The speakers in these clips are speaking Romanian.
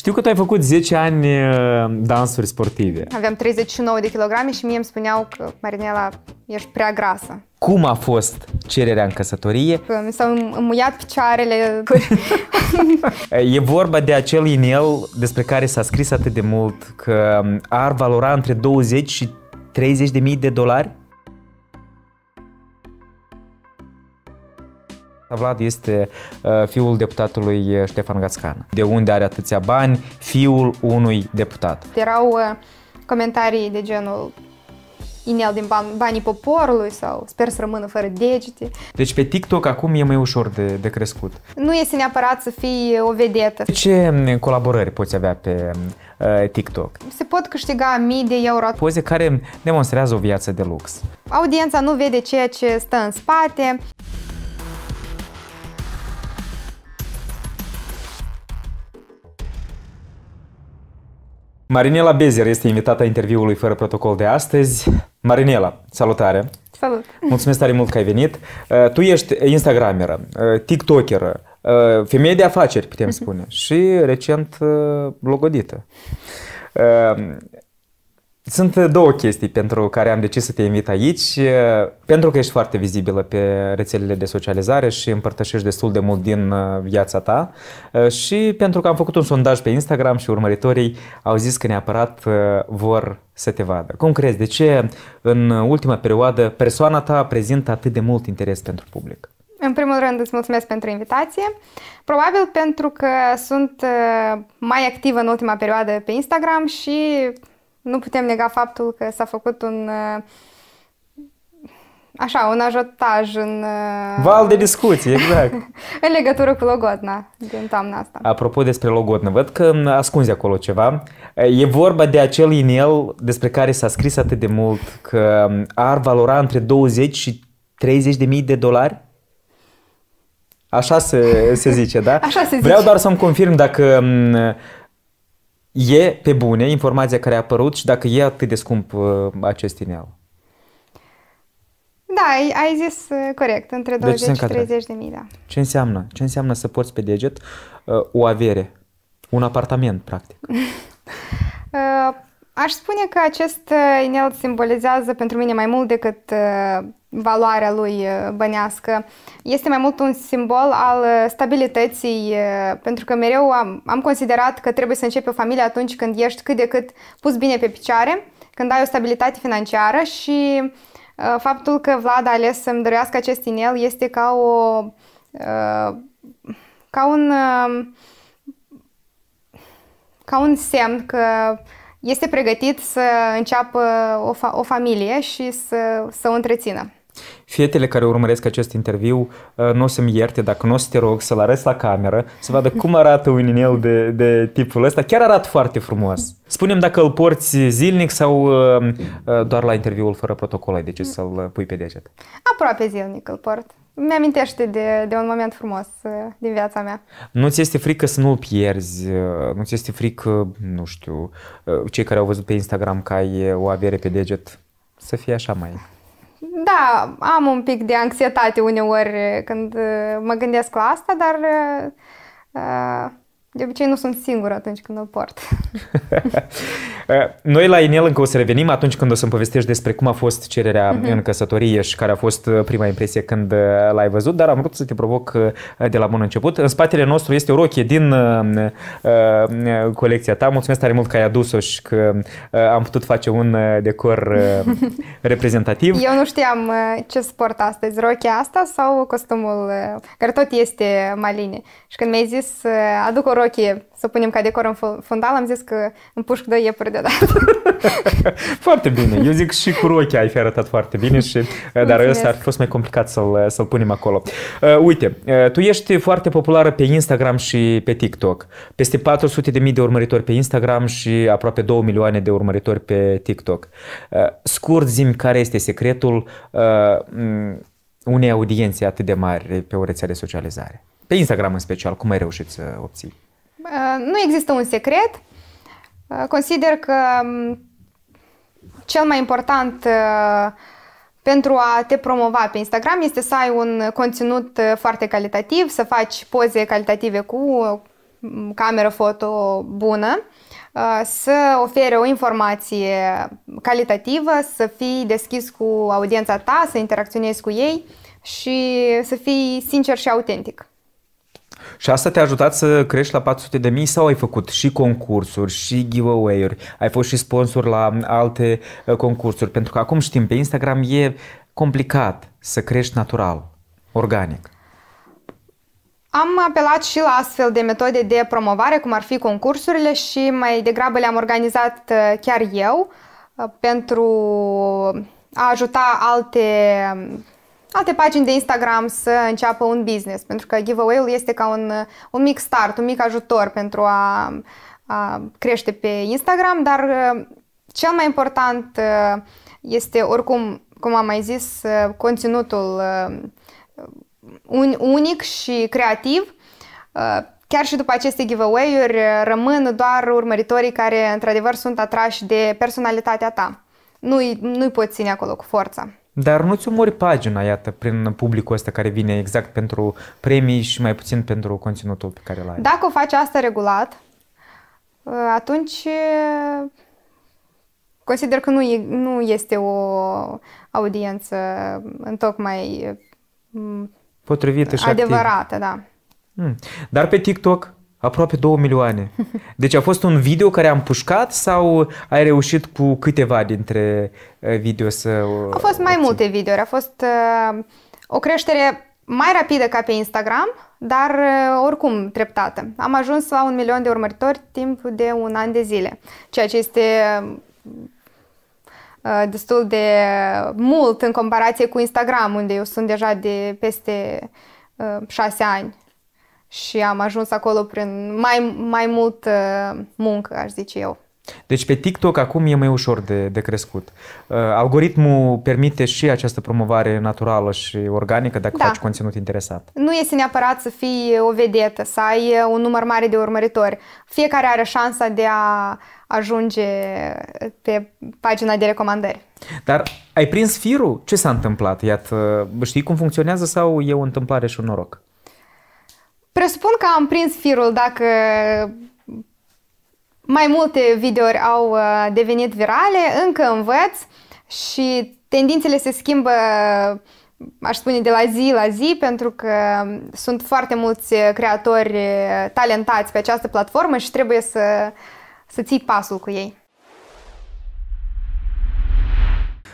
Știu că tu ai făcut 10 ani uh, dansuri sportive. Aveam 39 de kilograme și mie îmi spuneau că, Marinela, ești prea grasă. Cum a fost cererea în căsătorie? Mi s-au înmuiat picioarele. e vorba de acel inel despre care s-a scris atât de mult că um, ar valora între 20 și 30 de mii de dolari? Vlad este uh, fiul deputatului uh, Ștefan Gascan. De unde are atâția bani fiul unui deputat? Erau uh, comentarii de genul inel din ban banii poporului sau sper să rămână fără degete. Deci pe TikTok acum e mai ușor de, de crescut. Nu este neapărat să fii o vedetă. Ce um, colaborări poți avea pe um, uh, TikTok? Se pot câștiga mii de euro. Poze care demonstrează o viață de lux. Audiența nu vede ceea ce stă în spate. Marinela Bezer este invitată a interviului fără protocol de astăzi. Marinela, salutare! Salut! Mulțumesc tare mult că ai venit. Uh, tu ești instagrameră, uh, tiktokeră, uh, femeie de afaceri, putem mhm. spune, și recent logodită. Sunt uh, două chestii pentru care am decis să te invit aici. Uh, pentru că ești foarte vizibilă pe rețelele de socializare și împărtășești destul de mult din uh, viața ta și pentru că am făcut un sondaj pe Instagram și urmăritorii au zis că neapărat vor să te vadă. Cum crezi, de ce în ultima perioadă persoana ta prezintă atât de mult interes pentru public? În primul rând îți mulțumesc pentru invitație. Probabil pentru că sunt mai activă în ultima perioadă pe Instagram și nu putem nega faptul că s-a făcut un uh, așa, un ajotaj în... Uh, Val de discuții, exact. în legătură cu Logodna din toamna asta. Apropo despre Logodna, văd că uh, ascunzi acolo ceva. E vorba de acel inel despre care s-a scris atât de mult că um, ar valora între 20 și 30 de mii de dolari? Așa se, se zice, da? Așa se zice. Vreau doar să-mi confirm dacă um, E pe bune informația care a apărut și dacă e atât de scump uh, acest ineal? Da, ai, ai zis uh, corect, între 20 deci și 30 de mii, da. Ce înseamnă? Ce înseamnă să porți pe deget uh, o avere? Un apartament, practic. uh, Aș spune că acest uh, inel simbolizează pentru mine mai mult decât uh, valoarea lui uh, bănească. Este mai mult un simbol al stabilității, pentru că mereu am, am considerat că trebuie să începi o familie atunci când ești cât de cât pus bine pe picioare, când ai o stabilitate financiară și faptul că Vlad a ales să-mi dorească acest inel este ca o... ca un... ca un semn că este pregătit să înceapă o, fa- o familie și să, să o întrețină. Fetele care urmăresc acest interviu uh, nu o să-mi ierte dacă nu o să te rog să-l arăți la cameră, să vadă cum arată un inel de, de tipul ăsta. Chiar arată foarte frumos. Spunem dacă îl porți zilnic sau uh, uh, doar la interviul fără protocol ai decis să-l pui pe deget. Aproape zilnic îl port mi-amintește de, de un moment frumos uh, din viața mea. Nu ți este frică să nu-l pierzi? Uh, nu ți este frică, nu știu, uh, cei care au văzut pe Instagram că ai o avere pe deget? Să fie așa mai... Da, am un pic de anxietate uneori când mă gândesc la asta, dar de obicei nu sunt singură atunci când o port. Noi la Inel încă o să revenim atunci când o să-mi povestești despre cum a fost cererea uh-huh. în căsătorie și care a fost uh, prima impresie când uh, l-ai văzut, dar am vrut să te provoc uh, de la bun început. În spatele nostru este o rochie din uh, uh, colecția ta. Mulțumesc tare mult că ai adus-o și că uh, am putut face un decor reprezentativ. Eu nu știam ce sport astăzi, rochia asta sau costumul care tot este maline. Și când mi-ai zis aduc o rochie, să punem ca decor în fundal, am zis că îmi pușc doi iepuri deodată. foarte bine. Eu zic și cu rochie ai fi arătat foarte bine, și, eh, dar ăsta ar fi fost mai complicat să-l, eh, să-l punem acolo. Uh, uite, uh, tu ești foarte populară pe Instagram și pe TikTok. Peste 400 de mii de urmăritori pe Instagram și aproape 2 milioane de urmăritori pe TikTok. Uh, scurt zim care este secretul uh, unei audiențe atât de mari pe o rețea de socializare? Pe Instagram în special, cum ai reușit să obții? Uh, nu există un secret. Uh, consider că um, cel mai important uh, pentru a te promova pe Instagram este să ai un conținut foarte calitativ, să faci poze calitative cu um, cameră foto bună, să ofere o informație calitativă, să fii deschis cu audiența ta, să interacționezi cu ei și să fii sincer și autentic. Și asta te-a ajutat să crești la 400 de mii sau ai făcut și concursuri, și giveaway-uri, ai fost și sponsor la alte uh, concursuri? Pentru că acum știm, pe Instagram e complicat să crești natural, organic. Am apelat și la astfel de metode de promovare, cum ar fi concursurile și mai degrabă le-am organizat uh, chiar eu uh, pentru a ajuta alte um, alte pagini de Instagram să înceapă un business, pentru că giveaway-ul este ca un, un mic start, un mic ajutor pentru a, a crește pe Instagram, dar uh, cel mai important uh, este oricum, cum am mai zis, uh, conținutul unic și creativ. Chiar și după aceste giveaway-uri rămân doar urmăritorii care într-adevăr sunt atrași de personalitatea ta. Nu-i, nu-i poți ține acolo cu forța. Dar nu-ți umori pagina, iată, prin publicul ăsta care vine exact pentru premii și mai puțin pentru conținutul pe care îl ai Dacă o faci asta regulat, ă, atunci ă, consider că nu, e, nu este o audiență întocmai ă, potrivită și adevărată, activ. da. Hmm. Dar pe TikTok Aproape 2 milioane. Deci a fost un video care am pușcat sau ai reușit cu câteva dintre uh, video să... Au fost mai multe videouri. A fost uh, o creștere mai rapidă ca pe Instagram, dar uh, oricum treptată. Am ajuns la un milion de urmăritori timp de un an de zile, ceea ce este destul de mult în comparație cu Instagram, unde eu sunt deja de peste șase ani și am ajuns acolo prin mai, mai mult uh, muncă, aș zice eu. Deci pe TikTok acum e mai ușor de, de crescut. Uh, algoritmul permite și această promovare naturală și organică dacă da. faci conținut interesat. Nu este neapărat să fii o vedetă, să ai uh, un număr mare de urmăritori. Fiecare are șansa de a ajunge pe pagina de recomandări. Dar ai prins firul? Ce s-a întâmplat? Iată, știi cum funcționează sau e o întâmplare și un noroc? Presupun că am prins firul dacă mai multe videouri au uh, devenit virale, încă învăț și tendințele se schimbă, aș spune, de la zi la zi, pentru că sunt foarte mulți creatori uh, talentați pe această platformă și trebuie să, să ții pasul cu ei.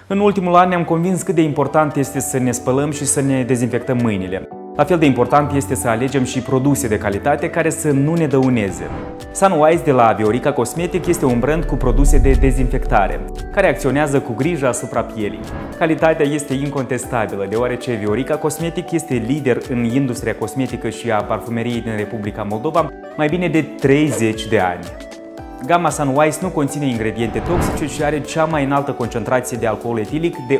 În ultimul an ne-am convins cât de important este să ne spălăm și să ne dezinfectăm mâinile. La fel de important este să alegem și produse de calitate care să nu ne dăuneze. Sunwise de la Viorica Cosmetic este un brand cu produse de dezinfectare, care acționează cu grijă asupra pielii. Calitatea este incontestabilă, deoarece Viorica Cosmetic este lider în industria cosmetică și a parfumeriei din Republica Moldova mai bine de 30 de ani. Gama Sunwise nu conține ingrediente toxice și are cea mai înaltă concentrație de alcool etilic de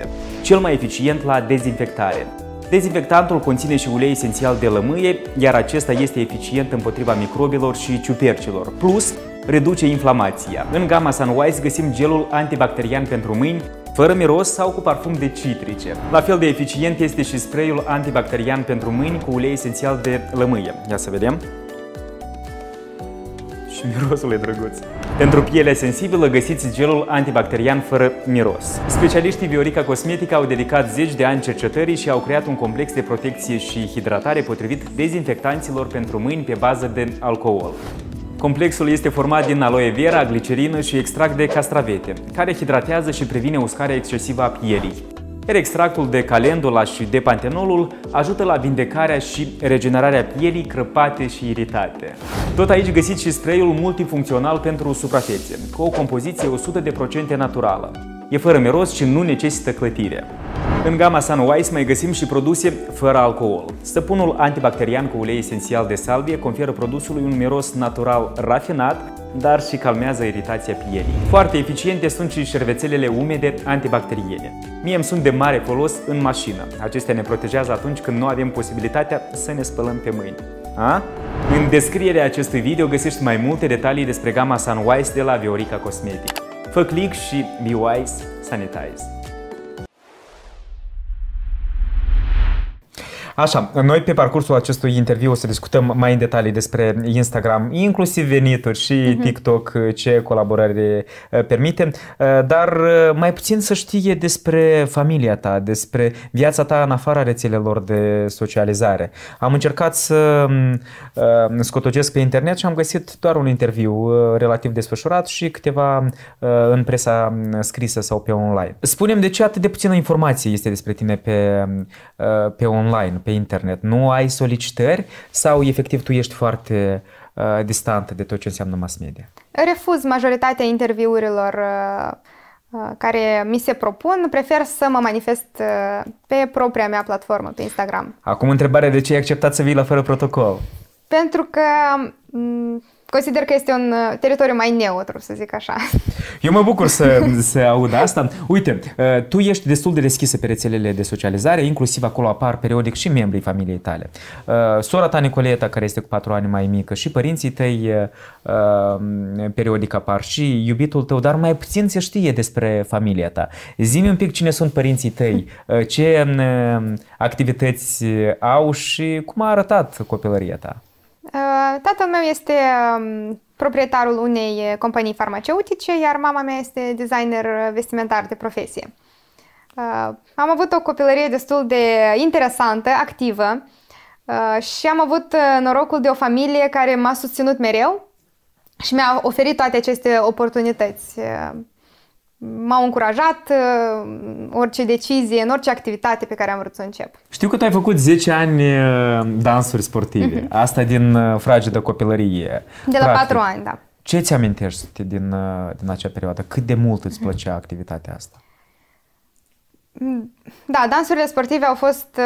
80%, cel mai eficient la dezinfectare. Dezinfectantul conține și ulei esențial de lămâie, iar acesta este eficient împotriva microbilor și ciupercilor. Plus, reduce inflamația. În gama Sunwise găsim gelul antibacterian pentru mâini, fără miros sau cu parfum de citrice. La fel de eficient este și sprayul antibacterian pentru mâini cu ulei esențial de lămâie. Ia să vedem și mirosul e drăguț. Pentru pielea sensibilă găsiți gelul antibacterian fără miros. Specialiștii Viorica Cosmetica au dedicat zeci de ani cercetării și au creat un complex de protecție și hidratare potrivit dezinfectanților pentru mâini pe bază de alcool. Complexul este format din aloe vera, glicerină și extract de castravete, care hidratează și previne uscarea excesivă a pielii. Iar extractul de calendula și de pantenolul ajută la vindecarea și regenerarea pielii crăpate și iritate. Tot aici găsiți și sprayul multifuncțional pentru suprafețe, cu o compoziție 100% naturală. E fără miros și nu necesită clătire. În gama Sunwise mai găsim și produse fără alcool. Stăpânul antibacterian cu ulei esențial de salvie conferă produsului un miros natural rafinat, dar și calmează iritația pielii. Foarte eficiente sunt și șervețelele umede antibacteriene. Mie îmi sunt de mare folos în mașină. Acestea ne protejează atunci când nu avem posibilitatea să ne spălăm pe mâini. A? În descrierea acestui video găsești mai multe detalii despre gama Sunwise de la Viorica Cosmetic. Fă click și be wise, sanitize! Așa, noi pe parcursul acestui interviu o să discutăm mai în detalii despre Instagram, inclusiv venituri și uh-huh. TikTok, ce colaborări eh, permite, eh, dar eh, mai puțin să știe despre familia ta, despre viața ta în afara rețelelor de socializare. Am încercat să scotogesc pe internet și am găsit doar un interviu relativ desfășurat și câteva în presa mm, scrisă sau pe online. Spunem de ce atât de puțină informație este despre tine pe, pe online? pe internet? Nu ai solicitări sau efectiv tu ești foarte uh, distantă de tot ce înseamnă mass media? Refuz majoritatea interviurilor uh, uh care mi se propun, prefer să mă manifest uh, pe propria mea platformă, pe Instagram. Acum întrebarea de ce ai acceptat să vii la fără protocol? Pentru că m- mm, consider că este un uh, teritoriu mai neutru, să zic așa. Eu mă bucur să, să aud asta. Uite, uh, tu ești destul de deschisă pe rețelele de socializare, inclusiv acolo apar periodic și membrii familiei tale. Uh, sora ta, Nicoleta, care este cu patru ani mai mică, și părinții tăi periodic apar și iubitul tău, dar mai puțin se știe despre familia ta. Zimi un pic cine sunt părinții tăi, ce activități au și cum a arătat copilăria ta. Uh, tatăl meu este um, proprietarul unei uh, companii farmaceutice, iar mama mea este designer uh, vestimentar de profesie. Am avut o copilărie destul de interesantă, activă și am avut norocul de o familie care m-a susținut mereu și mi-a oferit toate aceste oportunități m-au încurajat uh, orice decizie, în orice activitate pe care am vrut să încep. Știu că tu ai făcut 10 ani uh, dansuri sportive, mm-hmm. asta din uh, fragedă copilărie. De la practic. 4 ani, da. Ce ți amintești din, din acea perioadă? Cât de mult îți plăcea mm-hmm. activitatea asta? Mm, da, dansurile sportive au fost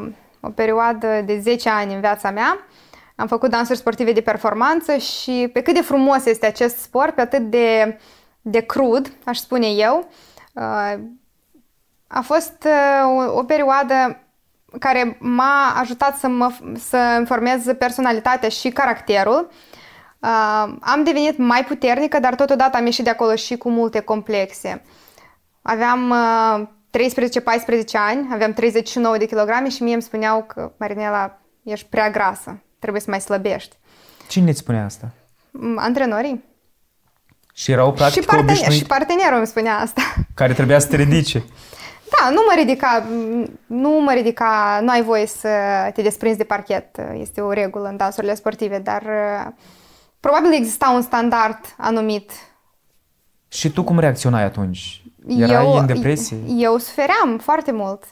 uh, o perioadă de 10 ani în viața mea. Am făcut dansuri sportive de performanță și pe cât de frumos este acest sport, pe atât de uh, de crud, aș spune eu, a fost uh, o, perioadă care m-a ajutat să, mă, să îmi formez personalitatea și caracterul. Uh, am devenit mai puternică, dar totodată am ieșit de acolo și cu multe complexe. Aveam 13-14 uh, ani, aveam 39 de kilograme și mie îmi spuneau că, Marinela, ești prea grasă, trebuie să mai slăbești. Cine îți spune asta? Antrenorii. Și erau practic și, partener, obișnuit, și partenerul îmi spunea asta. Care trebuia să te ridice. Da, nu mă ridica, nu mă ridica, nu ai voie să te desprinzi de parchet, este o regulă în dansurile sportive, dar uh, probabil exista un standard anumit. Și tu cum reacționai atunci? Erai eu, în depresie? Eu sufeream foarte mult.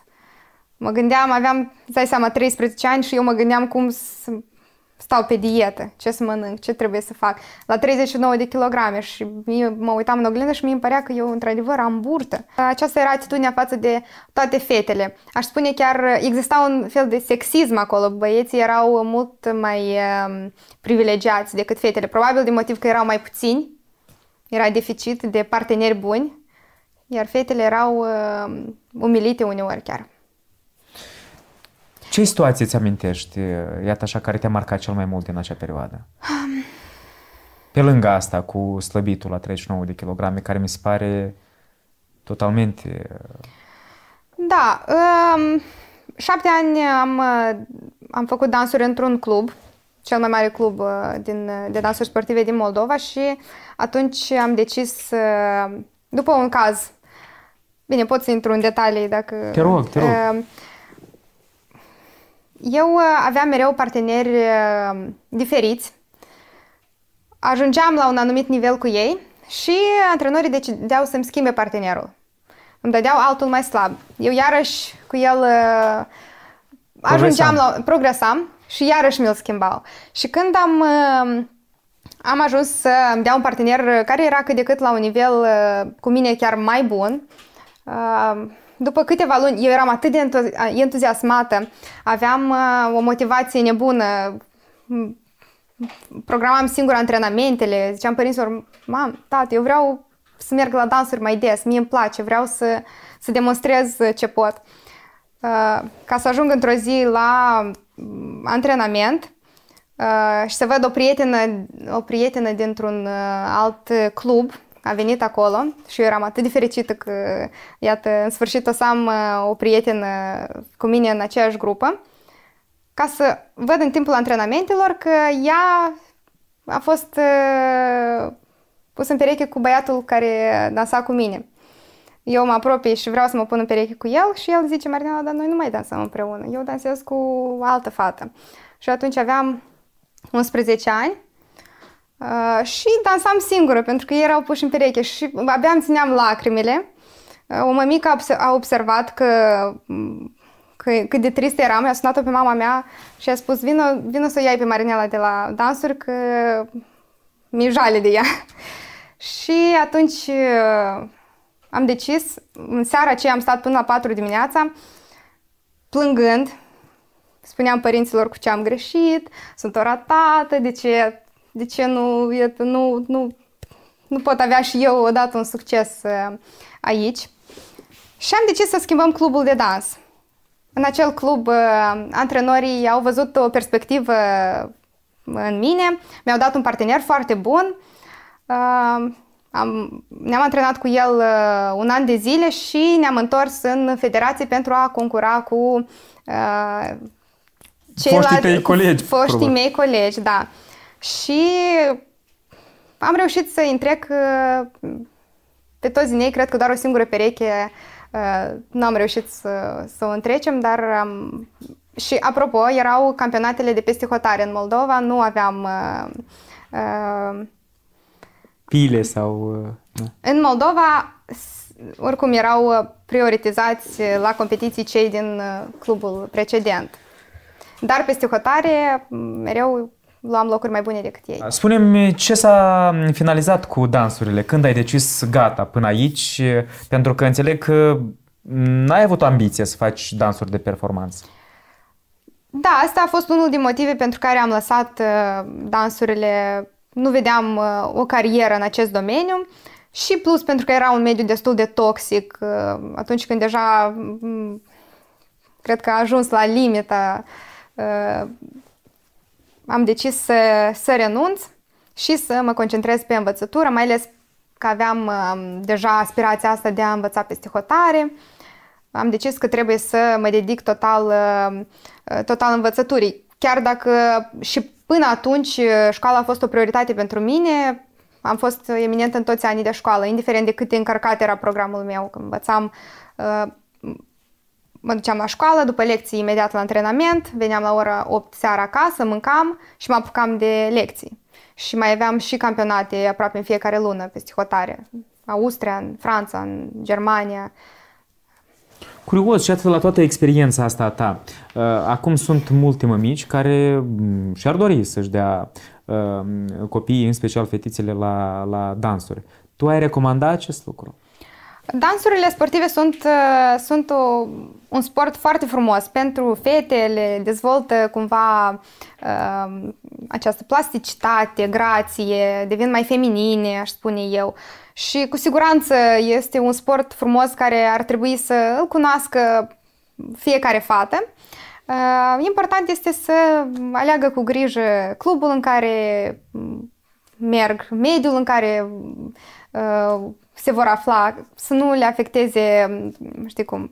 Mă gândeam, aveam, îți dai seama, 13 ani și eu mă gândeam cum să stau pe dietă, ce să mănânc, ce trebuie să fac, la 39 de kilograme și eu mă uitam în oglindă și mi părea că eu într-adevăr am burtă. Aceasta era atitudinea față de toate fetele. Aș spune chiar, exista un fel de sexism acolo, băieții erau mult mai ehm, privilegiați decât fetele, probabil din motiv că erau mai puțini, era deficit de parteneri buni, iar fetele erau ehm, umilite uneori chiar. Ce situație îți amintești, iată așa, care te-a marcat cel mai mult din acea perioadă? Um... Pe lângă asta, cu slăbitul la 39 de kilograme, care mi se pare totalmente... Uh, da, um, șapte ani am, uh, am făcut dansuri într-un club, cel mai mare club uh, din, de dansuri sportive din Moldova și atunci am decis, după un caz, bine, pot să intru în detalii dacă... Te rog, te rog. Uh, eu uh, aveam mereu parteneri uh, diferiți, ajungeam la un anumit nivel cu ei și antrenorii decideau să-mi schimbe partenerul. Îmi dădeau altul mai slab. Eu iarăși cu el uh, ajungeam progresam. la... progresam și iarăși mi-l schimbau. Și când am, am ajuns să îmi dea un partener care era cât de cât la un nivel cu mine chiar mai bun, după câteva luni, eu eram atât de entuziasmată, aveam o motivație nebună, programam singur antrenamentele, ziceam părinților, mam, tată, eu vreau să merg la dansuri mai des, mie îmi place, vreau să, să demonstrez ce pot. Ca să ajung într-o zi la antrenament și să văd o prietenă, o prietenă dintr-un alt club a venit acolo și eu eram atât de fericită că, iată, în sfârșit o să am uh, o prietenă cu mine în aceeași grupă, ca să văd în timpul antrenamentelor că ea a fost uh, pus în pereche cu băiatul care dansa cu mine. Eu mă apropii și vreau să mă pun în pereche cu el și el zice, Marina, dar noi nu mai dansăm împreună, eu dansez cu altă fată. Și atunci aveam 11 ani Uh, și dansam singură, pentru că ei erau puși în pereche și abia îmi țineam lacrimile. Uh, o mămică a observat că, mm, că cât de trist eram, i-a sunat-o pe mama mea și a spus, vină, vină să o iai pe Marinela de la dansuri, că mi-e jale de ea. și atunci uh, am decis, în seara aceea am stat până la 4 dimineața, plângând, spuneam părinților cu ce am greșit, sunt o ratată, de ce de ce nu, iată, nu, nu, nu pot avea și eu odată un succes uh, aici. Și am decis să schimbăm clubul de dans. În acel club, uh, antrenorii au văzut o perspectivă în mine, mi-au dat un partener foarte bun. Uh, am, ne-am antrenat cu el un an de zile și ne-am întors în federație pentru a concura cu uh, ceilalți foștii, colegi, foștii mei colegi, da și am reușit să întrec uh, pe toți din ei, cred că doar o singură pereche uh, nu am reușit să, să o întrecem, dar am... Și apropo, erau campionatele de peste hotare în Moldova, nu aveam... Uh, uh Pile sau... Uh, în Moldova, oricum, erau prioritizați la competiții cei din clubul precedent. Dar peste hotare, mm, mereu luam locuri mai bune decât ei. Spune-mi ce s-a finalizat cu dansurile? Când ai decis gata până aici? Pentru că înțeleg că n-ai avut ambiție să faci dansuri de performanță. Da, asta a fost unul din motive pentru care am lăsat uh, dansurile. Nu vedeam uh, o carieră în acest domeniu. Și plus pentru că era un mediu destul de toxic uh, atunci când deja mm, cred că a ajuns la limita am decis să, să renunț și să mă concentrez pe învățătură, mai ales că aveam um, deja aspirația asta de a învăța peste hotare. Am decis că trebuie să mă dedic total, um, total învățăturii. Chiar dacă și până atunci uh, școala a fost o prioritate pentru mine, am fost eminent în toți anii de școală, indiferent de cât de încărcat era programul meu, că învățam uh, mă duceam la școală, după lecții imediat la antrenament, veneam la ora 8 seara acasă, mâncam și mă apucam de lecții. Și mai aveam și campionate aproape în fiecare lună peste hotare. Austria, în Franța, în Germania. Curios și atât la toată experiența asta a ta. Uh, acum sunt multe mămici care mm, și-ar dori să-și dea uh, copiii, în special fetițele, la, la dansuri. Tu ai recomandat acest lucru? Dansurile sportive sunt, uh, sunt o, un sport foarte frumos pentru fete, le dezvoltă cumva uh, această plasticitate, grație, devin mai feminine, aș spune eu. Și cu siguranță este un sport frumos care ar trebui să îl cunoască fiecare fată. Uh, important este să aleagă cu grijă clubul în care merg, mediul în care uh, Uh, se vor afla, să nu le afecteze, mm, știi cum,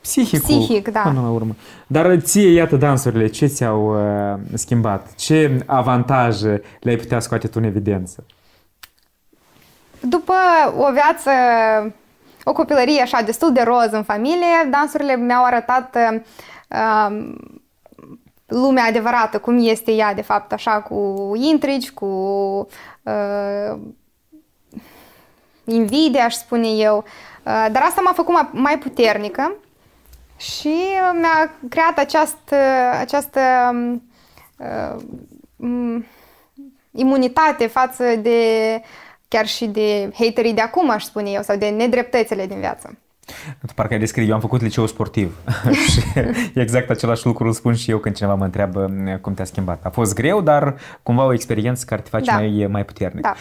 Psihicul, Psihic, da. până la urmă. Dar ție, iată, dansurile, ce ți-au uh, schimbat? Ce avantaje le-ai putea scoate tu în evidență? După o viață, o copilărie așa destul de roz în familie, dansurile mi-au arătat um, lumea adevărată, cum este ea, de fapt, așa, cu intrigi, cu uh, invidia, aș spune eu. Uh, dar asta m-a făcut mai, puternică și mi-a creat această, această um, uh, imunitate față de chiar și de haterii de acum, aș spune eu, sau de nedreptățile din viață. Parcă ai descris, eu am făcut liceu sportiv și exact același lucru îl spun și eu când cineva mă întreabă cum te-a schimbat. A fost greu, dar cumva o experiență care te face da. mai, mai puternic. Da.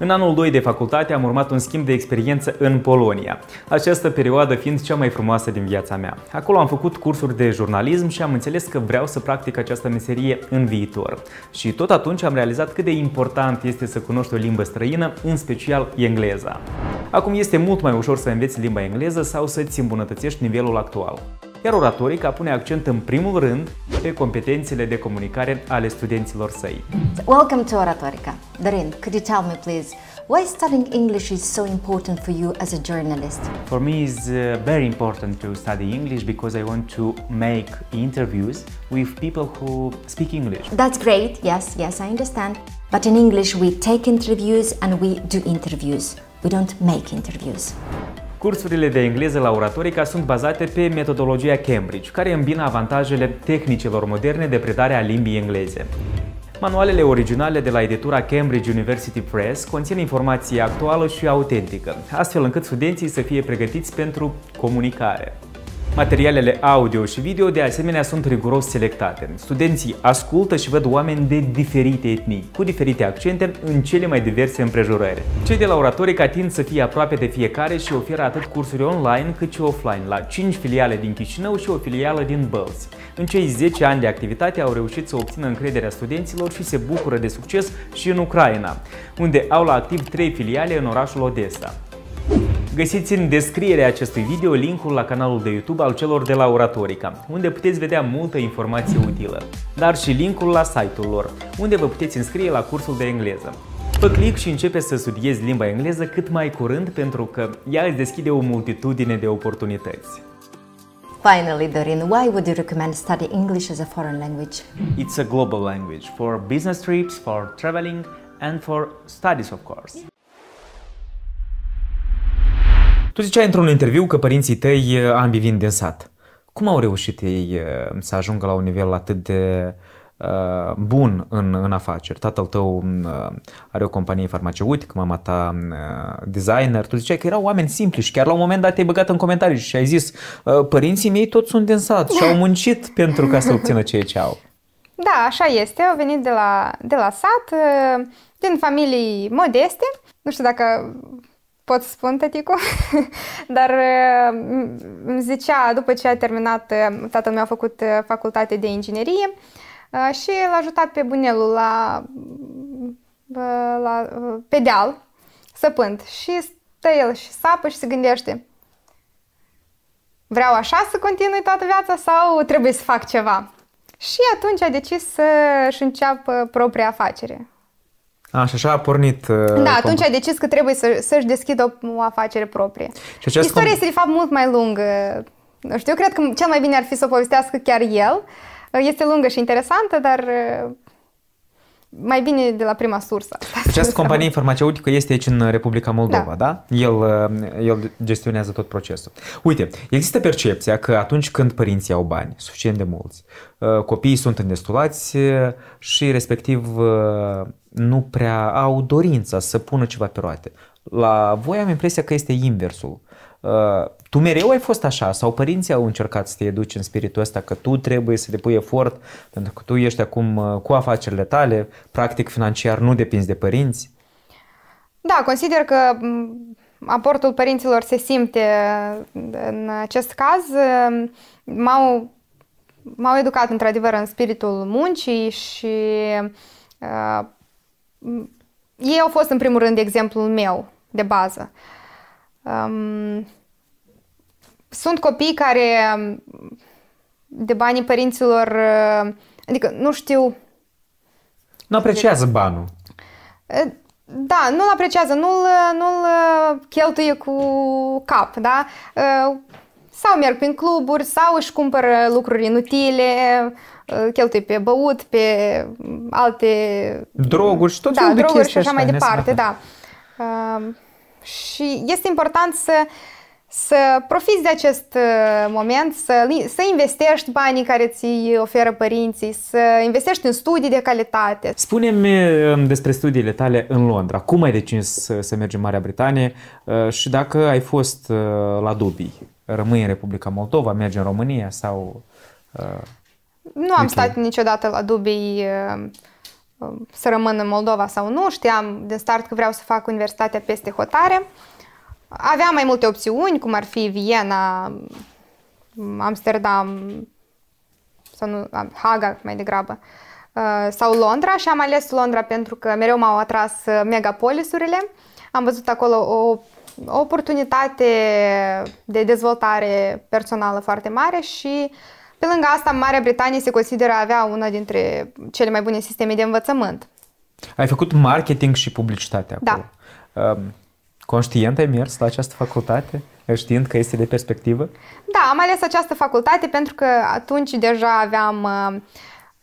În anul 2 de facultate am urmat un schimb de experiență în Polonia, această perioadă fiind cea mai frumoasă din viața mea. Acolo am făcut cursuri de jurnalism și am înțeles că vreau să practic această meserie în viitor. Și tot atunci am realizat cât de important este să cunoști o limbă străină, în special engleza. Acum este mult mai ușor să înveți limba engleză sau să-ți îmbunătățești nivelul actual. iar oratorica pune accent în primul rând pe competențele de comunicare ale studenților săi. Welcome to Oratorica. Darin, could you tell me please Why studying English is so important for you as a journalist? For me it's uh, very important to study English because I want to make interviews with people who speak English. That's great. Yes, yes, I understand. But in English we take interviews and we do interviews. We don't make interviews. Cursurile de engleză la oratorica sunt bazate pe metodologia Cambridge, care îmbină avantajele tehnicilor moderne de predare a limbii engleze. Manualele originale de la editura Cambridge University Press conțin informație actuală și autentică, astfel încât studenții să fie pregătiți pentru comunicare. Materialele audio și video de asemenea sunt riguros selectate. Studenții ascultă și văd oameni de diferite etnii, cu diferite accente în cele mai diverse împrejurări. Cei de la oratorică atind să fie aproape de fiecare și oferă atât cursuri online cât și offline la 5 filiale din Chișinău și o filială din Bălți. În cei 10 ani de activitate au reușit să obțină încrederea studenților și se bucură de succes și în Ucraina, unde au la activ 3 filiale în orașul Odessa. Găsiți în descrierea acestui video linkul la canalul de YouTube al celor de la Oratorica, unde puteți vedea multă informație utilă, dar și linkul la site-ul lor, unde vă puteți înscrie la cursul de engleză. Fă click și începe să studiezi limba engleză cât mai curând pentru că ea îți deschide o multitudine de oportunități. Finally, Dorin, why would you recommend study English as a foreign language? It's a global language for business trips, for traveling and for studies of course. Tu ziceai într-un interviu că părinții tăi uh, ambii vin din sat. Cum au reușit ei uh, să ajungă la un nivel atât de uh, bun în, în afaceri? Tatăl tău uh, are o companie farmaceutică, mama ta uh, designer. Tu ziceai că erau oameni simpli și chiar la un moment dat te-ai băgat în comentarii și ai zis uh, părinții mei toți sunt din sat și au muncit pentru ca să obțină ceea ce au. Da, așa este. Au venit de la, de la sat, din familii modeste. Nu știu dacă pot să spun tăticu, dar uh, îmi zicea, după ce a terminat, uh, tatăl meu a făcut uh, facultate de inginerie și l-a ajutat pe bunelul la, la pe deal, săpând. Și stă el și sapă și se gândește, vreau așa să continui toată viața sau trebuie să fac ceva? Și atunci a decis să-și înceapă propria afacere. A, și așa a pornit. Uh, da, atunci ai decis că trebuie să, să-și deschidă o, o afacere proprie. Și Istoria com... este, de fapt, mult mai lungă. Nu știu, eu cred că cel mai bine ar fi să o povestească chiar el. Este lungă și interesantă, dar uh, mai bine de la prima sursă. Această companie farmaceutică este aici în Republica Moldova, da? da? El, uh, el gestionează tot procesul. Uite, există percepția că atunci când părinții au bani, suficient de mulți, uh, copiii sunt îndestulați uh, și respectiv nu prea au dorința să pună ceva pe roate. La voi am impresia că este inversul. Uh, tu mereu ai fost așa sau părinții au încercat să te educi în spiritul ăsta că tu trebuie să depui efort pentru că tu ești acum uh, cu afacerile tale, practic financiar nu depinzi de părinți? Da, consider că mm, aportul părinților se simte uh, în acest caz. M-au, m-au educat într-adevăr în spiritul muncii și uh, ei au fost în primul rând exemplul meu de bază. Uh, Um, sunt copii care de banii părinților, uh, adică nu știu... Nu apreciază banul. Da, nu-l apreciază, nu-l, nu-l uh, cheltuie cu cap, da? Sau merg prin cluburi, sau își cumpără lucruri inutile, cheltuie pe băut, pe alte... Droguri și tot da, droguri și așa mai departe, da și este important să să profiți de acest uh, moment, să, să investești banii care ți oferă părinții, să investești în studii de calitate. Spune-mi um, despre studiile tale în Londra. Cum ai decis să, să mergi în Marea Britanie uh, și dacă ai fost uh, la dubii? Rămâi în Republica Moldova, mergi în România sau... Nu am okay. stat niciodată la dubii să rămân în Moldova sau nu, știam de start că vreau să fac universitatea peste hotare. Aveam mai multe opțiuni, cum ar fi Viena, Amsterdam, sau nu, Haga mai degrabă, uh, sau Londra și am ales Londra pentru că mereu m-au atras uh, megapolisurile. Am văzut acolo o oportunitate de dezvoltare personală foarte mare și uh, pe lângă asta, Marea Britanie se consideră a avea una dintre cele mai bune sisteme de învățământ. Ai făcut marketing și publicitate da. acolo. Da. conștient ai mers la această facultate? știind că este de perspectivă? Da, am ales această facultate pentru că atunci deja aveam uh,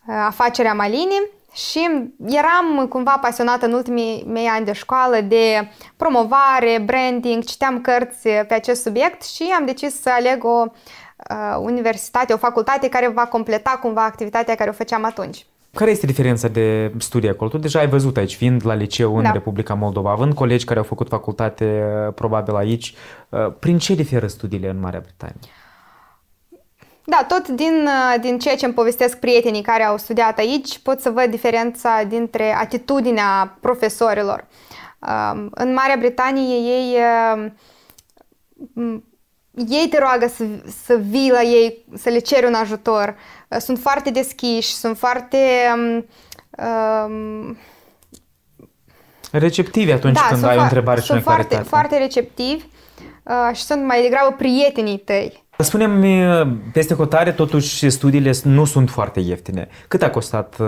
uh, afacerea Malinii și eram cumva pasionată în ultimii mei ani de școală de promovare, branding, citeam cărți pe acest subiect și am decis să aleg o uh, Uh, universitate, o facultate care va completa cumva activitatea care o făceam atunci. Care este diferența de studii acolo? Tu deja ai văzut aici, fiind la liceu în da. Republica Moldova, având colegi care au făcut facultate uh, probabil aici, uh, prin ce diferă studiile în Marea Britanie? Da, tot din, din ceea ce îmi povestesc prietenii care au studiat aici, pot să văd diferența dintre atitudinea profesorilor. Um, în Marea Britanie ei ei te roagă să, să vii la ei, să le ceri un ajutor. Uh, sunt foarte deschiși, sunt foarte... Um, um receptivi atunci da, când ai o întrebare și sunt foarte, foarte receptivi uh, și sunt mai degrabă prietenii tăi. Spunem, uh, peste hotare, totuși, studiile nu sunt foarte ieftine. Cât a costat uh,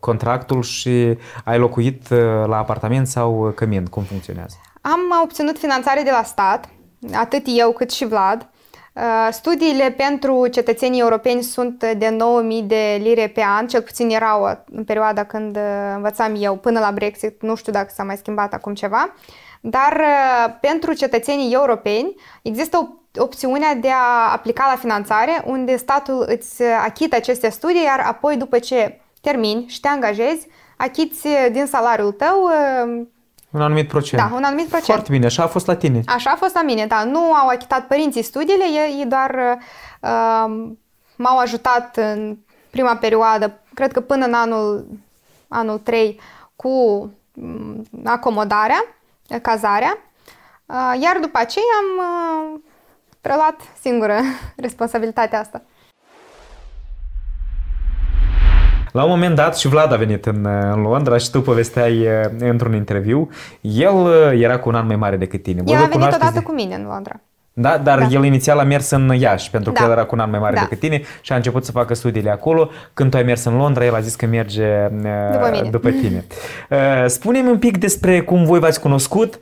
contractul și ai locuit uh, la apartament sau uh, cămin? Cum funcționează? Am obținut finanțare de la stat atât eu cât și Vlad. Uh, studiile pentru cetățenii europeni sunt de 9.000 de lire pe an, cel puțin erau uh, în perioada când uh, învățam eu până la Brexit, nu știu dacă s-a mai schimbat acum ceva, dar pentru cetățenii europeni există o opțiunea de a aplica la finanțare, unde statul îți achită aceste studii, iar apoi după ce termini și te angajezi, achiți din salariul tău un anumit procent. Da, un anumit procent. Foarte bine, așa a fost la tine. Așa a fost la mine, da. Nu au achitat părinții studiile, ei doar uh, m-au ajutat în prima perioadă, cred că până în anul, anul 3, cu mm, acomodarea, cazarea, uh, iar după aceea am uh, preluat singură responsabilitatea asta. La un moment dat și Vlad a venit în, eh, în Londra și tu povesteai eh, într-un interviu, el eh, era cu un an mai mare decât tine. el a venit odată zi... cu mine în Londra. Da, dar da. el inițial a mers în Iași, pentru da. că el era cu un an mai mare da. decât tine și a început să facă studiile acolo. Când tu ai mers în Londra, el a zis că merge după, mine. după tine. Spune-mi un pic despre cum voi v-ați cunoscut.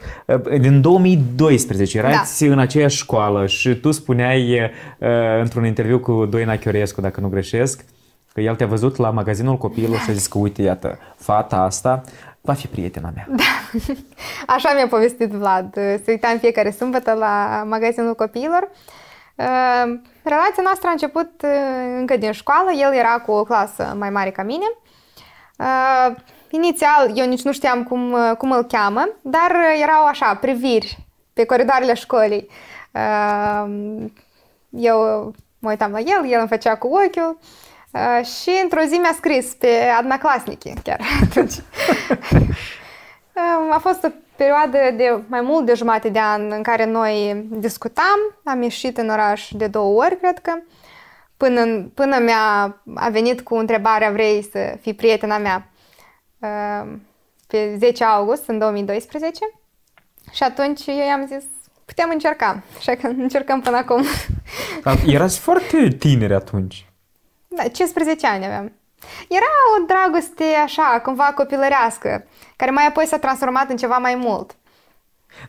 Din 2012 da. erați da. în aceeași școală și tu spuneai într-un interviu cu Doina Chiorescu, dacă nu greșesc, Că el te-a văzut la magazinul copiilor și a zis că, uite, iată, fata asta va fi prietena mea. Da. Așa mi-a povestit Vlad. Se uitam fiecare sâmbătă la magazinul copiilor. Ehm, relația noastră a început eh, încă din școală. El era cu o clasă mai mare ca mine. Ehm, inițial, eu nici nu știam cum, eh, cum îl cheamă, dar erau așa, priviri pe coridoarele școlii. Ehm, eu mă uitam la el, el îmi făcea cu ochiul. Ă, și într-o zi mi-a scris pe adnaclasnicii chiar atunci. Ă, a fost o perioadă de mai mult de jumate de an în care noi discutam, am ieșit în oraș de două ori, cred că, până, până mi-a a venit cu întrebarea vrei să fii prietena mea ă, pe 10 august în 2012 și atunci eu i-am zis putem încerca, așa că încercăm până acum. Erați foarte tineri atunci. Da, 15 ani aveam. Era o dragoste așa, cumva copilărească, care mai apoi s-a transformat în ceva mai mult.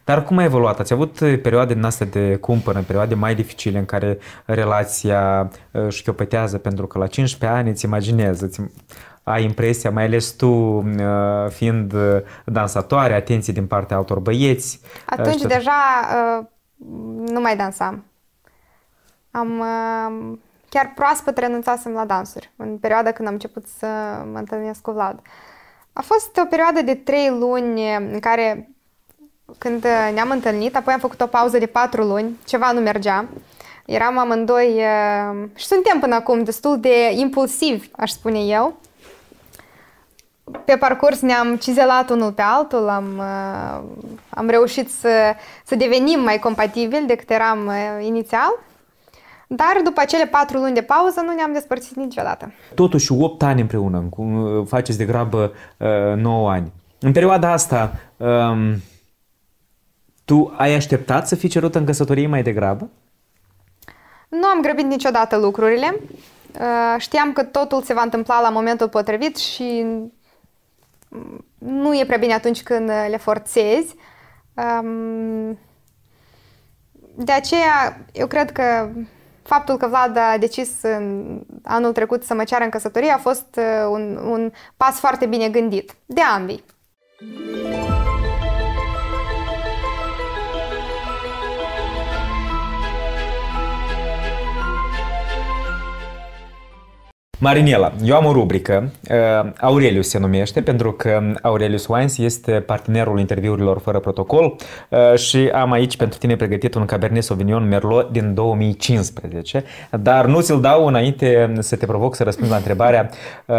Dar cum a evoluat? Ați avut eh, perioade din astea de cumpără, perioade mai dificile în care relația eh, șchiopătează pentru că la 15 ani îți imaginezi, îți ai impresia, mai ales tu eh, fiind dansatoare, atenție din partea altor băieți. Atunci deja nu mai dansam. Am chiar proaspăt renunțasem la dansuri, în perioada când am început să mă întâlnesc cu Vlad. A fost o perioadă de trei luni în care, când ne-am întâlnit, apoi am făcut o pauză de patru luni, ceva nu mergea. Eram amândoi ehm, și suntem până acum destul de impulsiv, aș spune eu. Pe parcurs ne-am cizelat unul pe altul, am, ehm, am reușit să, să devenim mai compatibili decât eram ehm, inițial dar după cele patru luni de pauză nu ne-am despărțit niciodată. Totuși 8 ani împreună, uh, faceți de grabă 9 uh, ani. În perioada asta, um, tu ai așteptat să fii cerută în căsătorie mai degrabă? Nu am grăbit niciodată lucrurile. Uh, știam că totul se va întâmpla la momentul potrivit și mm, nu e prea bine atunci când le forțezi. Um, de aceea, eu cred că faptul că Vlad a decis anul trecut să mă ceară în căsătorie a fost uh, un, un pas foarte bine gândit de ambii. Marinela, eu am o rubrică, uh, Aurelius se numește, pentru că Aurelius Wines este partenerul interviurilor fără protocol uh, și am aici pentru tine pregătit un Cabernet Sauvignon Merlot din 2015, dar nu ți-l dau înainte să te provoc să răspunzi la întrebarea uh,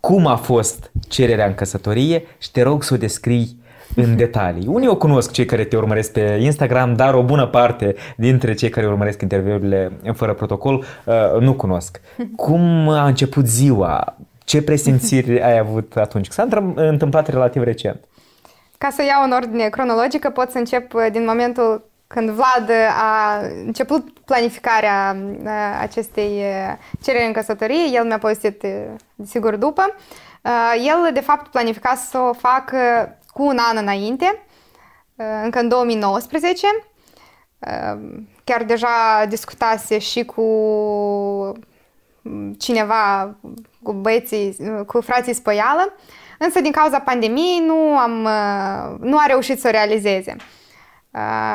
cum a fost cererea în căsătorie și te rog să o descrii în detalii. Unii o cunosc cei care te urmăresc pe Instagram, dar o bună parte dintre cei care urmăresc interviurile fără protocol uh, nu cunosc. Cum a început ziua? Ce presimțiri ai avut atunci? S-a întâmplat relativ recent. Ca să iau în ordine cronologică, pot să încep uh, din momentul când Vlad uh, a început planificarea acestei cereri în căsătorie, el mi-a povestit, sigur după. El, de fapt, planifica să o facă cu un an înainte, uh, încă în 2019. Uh, chiar deja discutase și cu cineva, cu băieții, uh, cu frații Spăială, însă din cauza pandemiei nu, am, nu a reușit să o realizeze.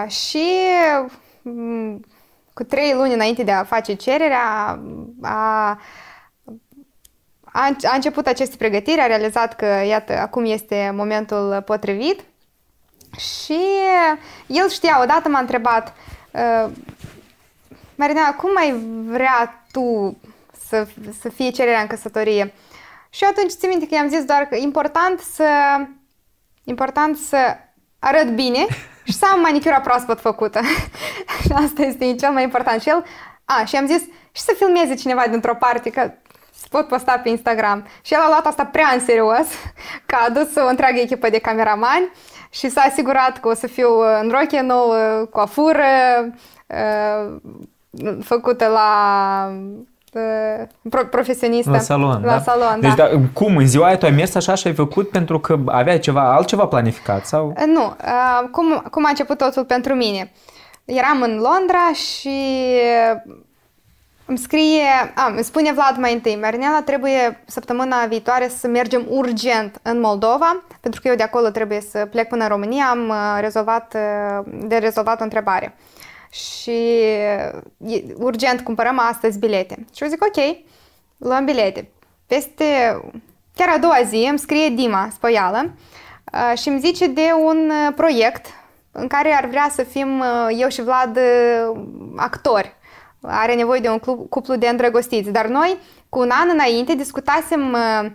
Și mm, cu trei luni înainte de a face cererea, a, a a, început aceste pregătiri, a realizat că, iată, acum este momentul potrivit și el știa, odată m-a întrebat, ă, Marina, cum mai vrea tu să, să fie cererea în căsătorie? Și atunci ți minte că i-am zis doar că important să, important să arăt bine și să am manicura proaspăt făcută. Asta este cel mai important. Și el, a, și am zis, și să filmeze cineva dintr-o parte, că pot posta pe Instagram. Și el a luat asta prea în serios, că a adus o întreagă echipă de cameramani și s-a asigurat că o să fiu uh, în roche nouă, cu afură, uh, făcută la uh, profesionistă. La salon, la da? salon deci, da. da. cum, în ziua aia tu ai mers așa și ai făcut pentru că aveai ceva, altceva planificat? sau? Nu, cum, cum a început totul pentru mine? Eram în Londra și îmi scrie, a, îmi spune Vlad mai întâi, Marinela, trebuie săptămâna viitoare să mergem urgent în Moldova, pentru că eu de acolo trebuie să plec până în România, am uh, rezolvat, uh, de rezolvat o întrebare. Și urgent cumpărăm astăzi bilete. Și eu zic, ok, luăm bilete. Peste chiar a doua zi îmi scrie Dima Spoială uh, și îmi zice de un proiect în care ar vrea să fim eu și Vlad actori are nevoie de un club, cuplu de îndrăgostiți. Dar noi, cu un an înainte, discutasem uh,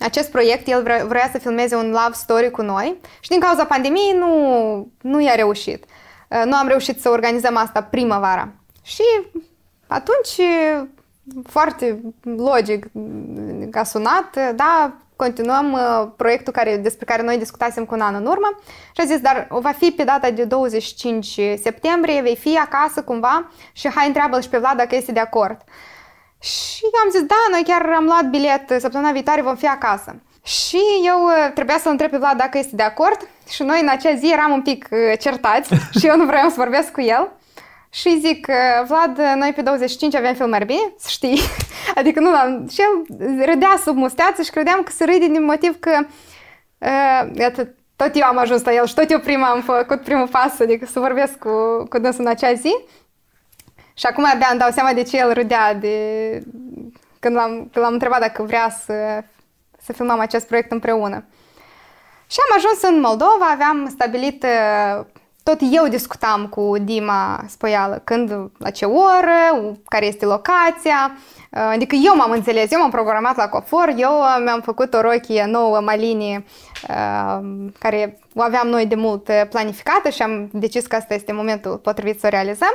acest proiect, el vrea să filmeze un love story cu noi și din cauza pandemiei nu, nu i-a reușit. Uh, nu am reușit să organizăm asta primăvara. Și atunci, foarte logic mm, a sunat, uh, da, continuăm uh, proiectul care, despre care noi discutasem cu un an în urmă și a zis, dar va fi pe data de 25 septembrie, vei fi acasă cumva și hai întreabă și pe Vlad dacă este de acord. Și am zis, da, noi chiar am luat bilet, săptămâna viitoare vom fi acasă. Și eu uh, trebuia să-l întreb pe Vlad dacă este de acord și noi în acea zi eram un pic uh, certați și eu nu vreau să vorbesc cu el. Și zic, ă, Vlad, noi pe 25 avem filmări bine, să știi. Adică nu am... Și el râdea sub musteață și credeam că se râde din motiv că... Uh, iată, tot eu am ajuns la el și tot eu prima am făcut primul pas, adică să vorbesc cu, cu dânsul în acea zi. Și acum abia îmi dau seama de ce el râdea de... Când l-am, când l-am întrebat dacă vrea să, să filmăm acest proiect împreună. Și am ajuns în Moldova, aveam stabilit ă, tot eu discutam cu Dima Spoială când, la ce oră, care este locația. Uh, adică eu m-am înțeles, eu m-am programat la cofor, eu mi-am făcut o rochie nouă, malini uh, care o aveam noi de mult planificată și am decis că asta este momentul potrivit să o realizăm.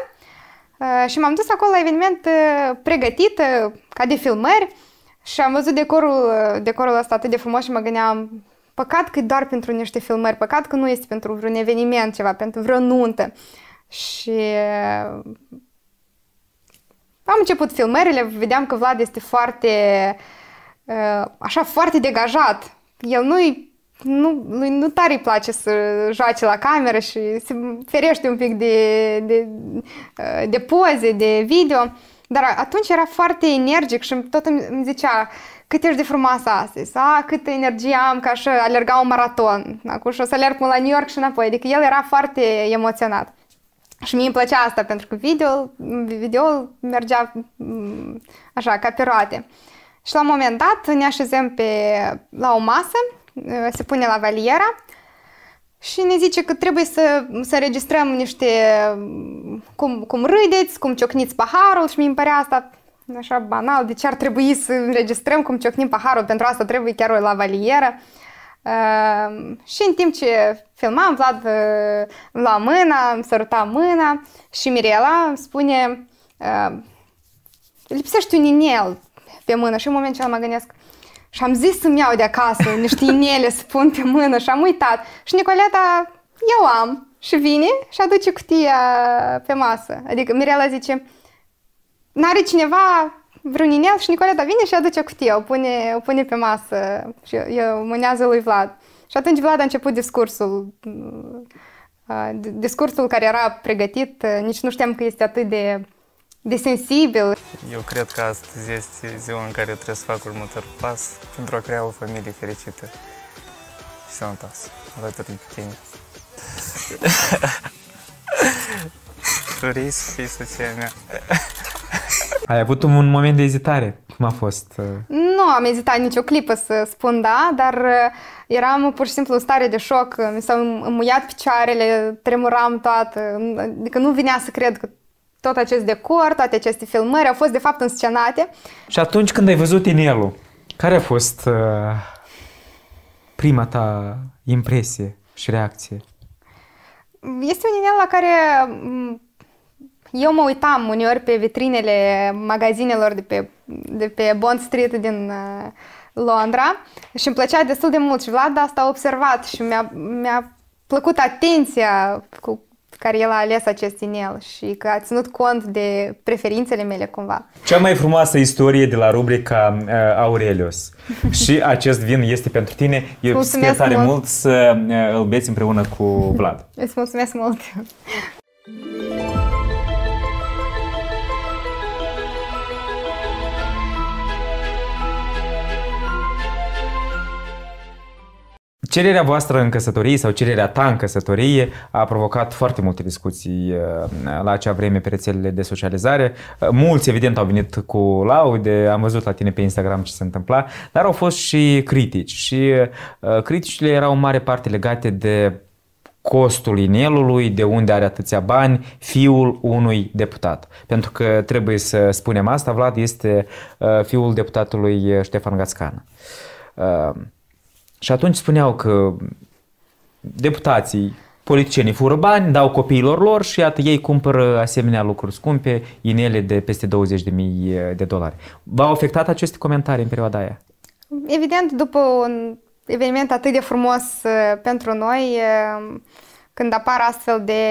Uh, și m-am dus acolo la eveniment pregătit, ca de filmări, și am văzut decorul, decorul ăsta atât de frumos și mă gândeam, Păcat că e doar pentru niște filmări, păcat că nu este pentru vreun eveniment ceva, pentru vreo nuntă. Și uh, am început filmările, vedeam că Vlad este foarte, uh, așa, foarte degajat. El nu-i nu, lui nu tare îi place să joace la cameră și se ferește un pic de, de, uh, de poze, de video, dar atunci era foarte energic și tot îmi zicea, uh, cât ești de frumoasă astăzi, a, câtă energie am ca și alerga un maraton, acum și o să alerg la New York și înapoi, adică el era foarte emoționat. Și mie îmi plăcea asta, pentru că video, video mergea mm, așa, ca pe roate. Și la un moment dat ne așezăm pe, la o masă, se pune la valiera și ne zice că trebuie să, să registrăm niște cum, cum râdeți, cum ciocniți paharul și mi-mi părea asta așa banal, de ce ar trebui să înregistrăm cum ciocnim paharul, pentru asta trebuie chiar o lavalieră. Uh, și în timp ce filmam, Vlad uh, eh, la mâna, îmi săruta mâna și Mirela îmi spune uh, lipsește un inel pe mână și în momentul acela mă gândesc și am zis să-mi iau de acasă niște inele să pun pe mână și am uitat și Nicoleta eu am și vine și aduce cutia pe masă. Adică Mirela zice, N-are cineva vreun inel și Nicoleta vine și aduce o cutie, o pune, o pune pe masă și eu mânează lui Vlad. Și atunci Vlad a început discursul, uh, discursul care era pregătit, uh, nici nu știam că este atât de, de sensibil. Eu cred că astăzi este ziua în care eu trebuie să fac următor pas pentru a crea o familie fericită și sănătoasă, alături de tine. turist, fii soția mea. Ai avut un moment de ezitare. Cum a fost? Uh? Nu am ezitat nicio clipă să spun da, dar uh, eram pur și simplu în stare de șoc. Uh, mi s-au înmuiat picioarele, tremuram toată. Adică nu vinea să cred că tot acest decor, toate aceste filmări au fost de fapt înscenate. Și atunci când ai văzut inelul, care a fost uh, prima ta impresie și reacție? este un inel la care mm, eu mă uitam uneori pe vitrinele magazinelor de pe, de pe Bond Street din uh, Londra și îmi plăcea destul de mult și Vlad asta a observat și mi-a, mi-a plăcut atenția cu care el a ales acest inel și că a ținut cont de preferințele mele cumva. Cea mai frumoasă istorie de la rubrica uh, Aurelius. și acest vin este pentru tine. Eu mulțumesc sper tare mult, mult să uh, îl beți împreună cu Vlad. Îți mulțumesc mult! Cererea voastră în căsătorie sau cererea ta în căsătorie a provocat foarte multe discuții uh, la acea vreme pe rețelele de socializare. Uh, mulți, evident, au venit cu laude, am văzut la tine pe Instagram ce se întâmpla, dar au fost și critici și uh, criticile erau în mare parte legate de costul inelului, de unde are atâția bani fiul unui deputat. Pentru că trebuie să spunem asta, Vlad este fiul deputatului Ștefan Gațcană. Și atunci spuneau că deputații, politicienii fură bani, dau copiilor lor și iată ei cumpără asemenea lucruri scumpe, inele de peste 20.000 de dolari. V-au afectat aceste comentarii în perioada aia? Evident, după un eveniment atât de frumos uh, pentru noi, uh, când apar astfel de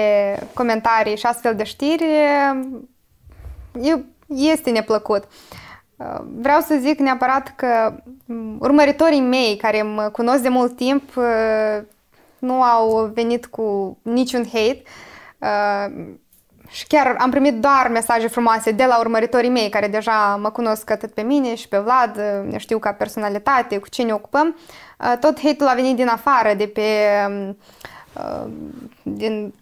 comentarii și astfel de știri, uh, este neplăcut. Uh, Uh, vreau să zic neapărat că mm, urmăritorii mei care mă cunosc de mult timp uh, nu au venit cu niciun hate uh, și chiar am primit doar mesaje frumoase de la urmăritorii mei care deja mă cunosc atât pe mine și pe Vlad, ne știu ca personalitate, cu ce ne ocupăm. Tot hate-ul a venit din afară, de pe, um, din,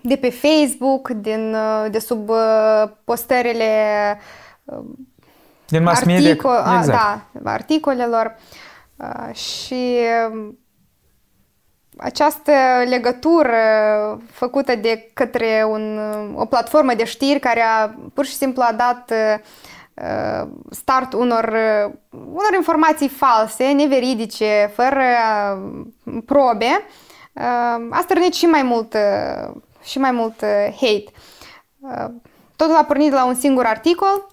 de pe Facebook, din, de sub postările din mass media, articol, exact. da, articolelor și um, această legătură făcută de către un, o platformă de știri care a, pur și simplu a dat uh, start unor, uh, unor informații false, neveridice, fără uh, probe, a stârnit și mai mult, și mai mult hate. Totul a pornit la un singur articol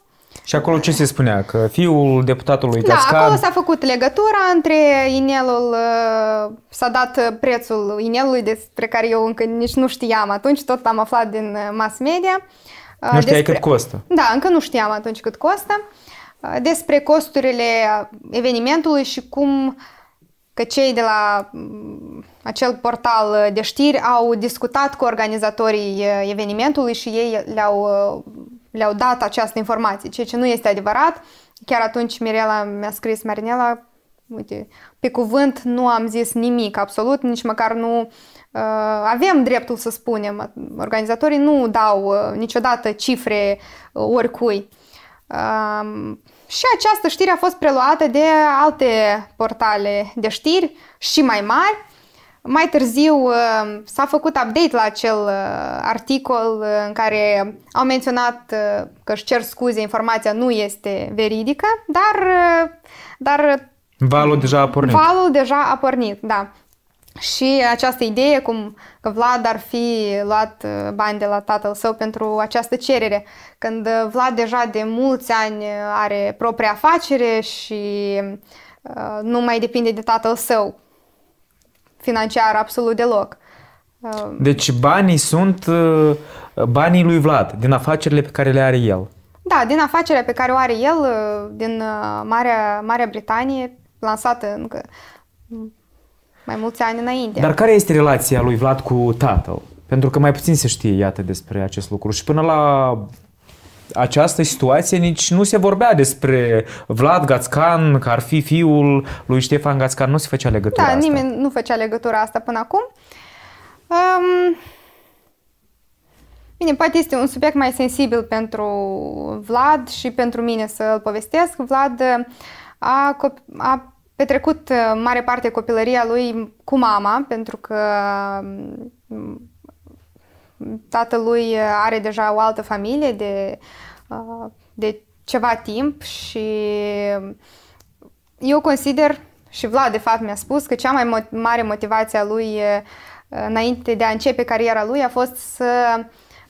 și acolo ce se spunea? Că fiul deputatului da, Tascan... Da, acolo s-a făcut legătura între inelul, uh, s-a dat uh, prețul inelului despre care eu încă nici nu știam atunci, tot am aflat din uh, mass media. Nu știai despre... cât costă? Da, încă nu știam atunci cât costă. Despre costurile evenimentului și cum că cei de la mm, acel portal de știri au discutat cu organizatorii evenimentului și ei le-au le-au dat această informație, ceea ce nu este adevărat. Chiar atunci Mirela mi-a scris, Marinela, uite, pe cuvânt nu am zis nimic absolut, nici măcar nu uh, avem dreptul să spunem. Organizatorii nu dau uh, niciodată cifre uh, oricui. Uh, și această știre a fost preluată de alte portale de știri și mai mari mai târziu uh, s-a făcut update la acel uh, articol uh, în care au menționat că își cer scuze, informația nu este veridică, dar, dar Valul deja a pornit. Valul deja a pornit, da. Și această idee cum că Vlad ar fi luat bani de la tatăl său pentru această cerere, când Vlad deja de mulți ani are propria afacere și nu mai depinde de tatăl său financiar absolut deloc. Ehm, deci banii sunt uh, banii lui Vlad, din afacerile pe care le are el. Da, din afacerea pe care o are el uh, din uh, Marea, Marea Britanie, lansată încă mm, mai mulți ani înainte. Dar care este relația lui Vlad cu tatăl? Pentru că mai puțin se știe, iată, despre acest lucru. Și până la această situație nici nu se vorbea despre Vlad Gațcan, că ar fi fiul lui Ștefan Gațcan, nu se făcea legătura da, asta. Da, nimeni nu făcea legătura asta până acum. Um, bine, poate este un subiect mai sensibil pentru Vlad și pentru mine să îl povestesc. Vlad uh, a, a petrecut uh, mare parte copilăria lui cu mama, pentru că um, Tatălui uh, are deja o altă familie de, uh, de ceva timp și eu consider, și Vlad de fapt mi-a spus, că cea mai mare motivație a lui uh, înainte de a începe cariera lui a fost să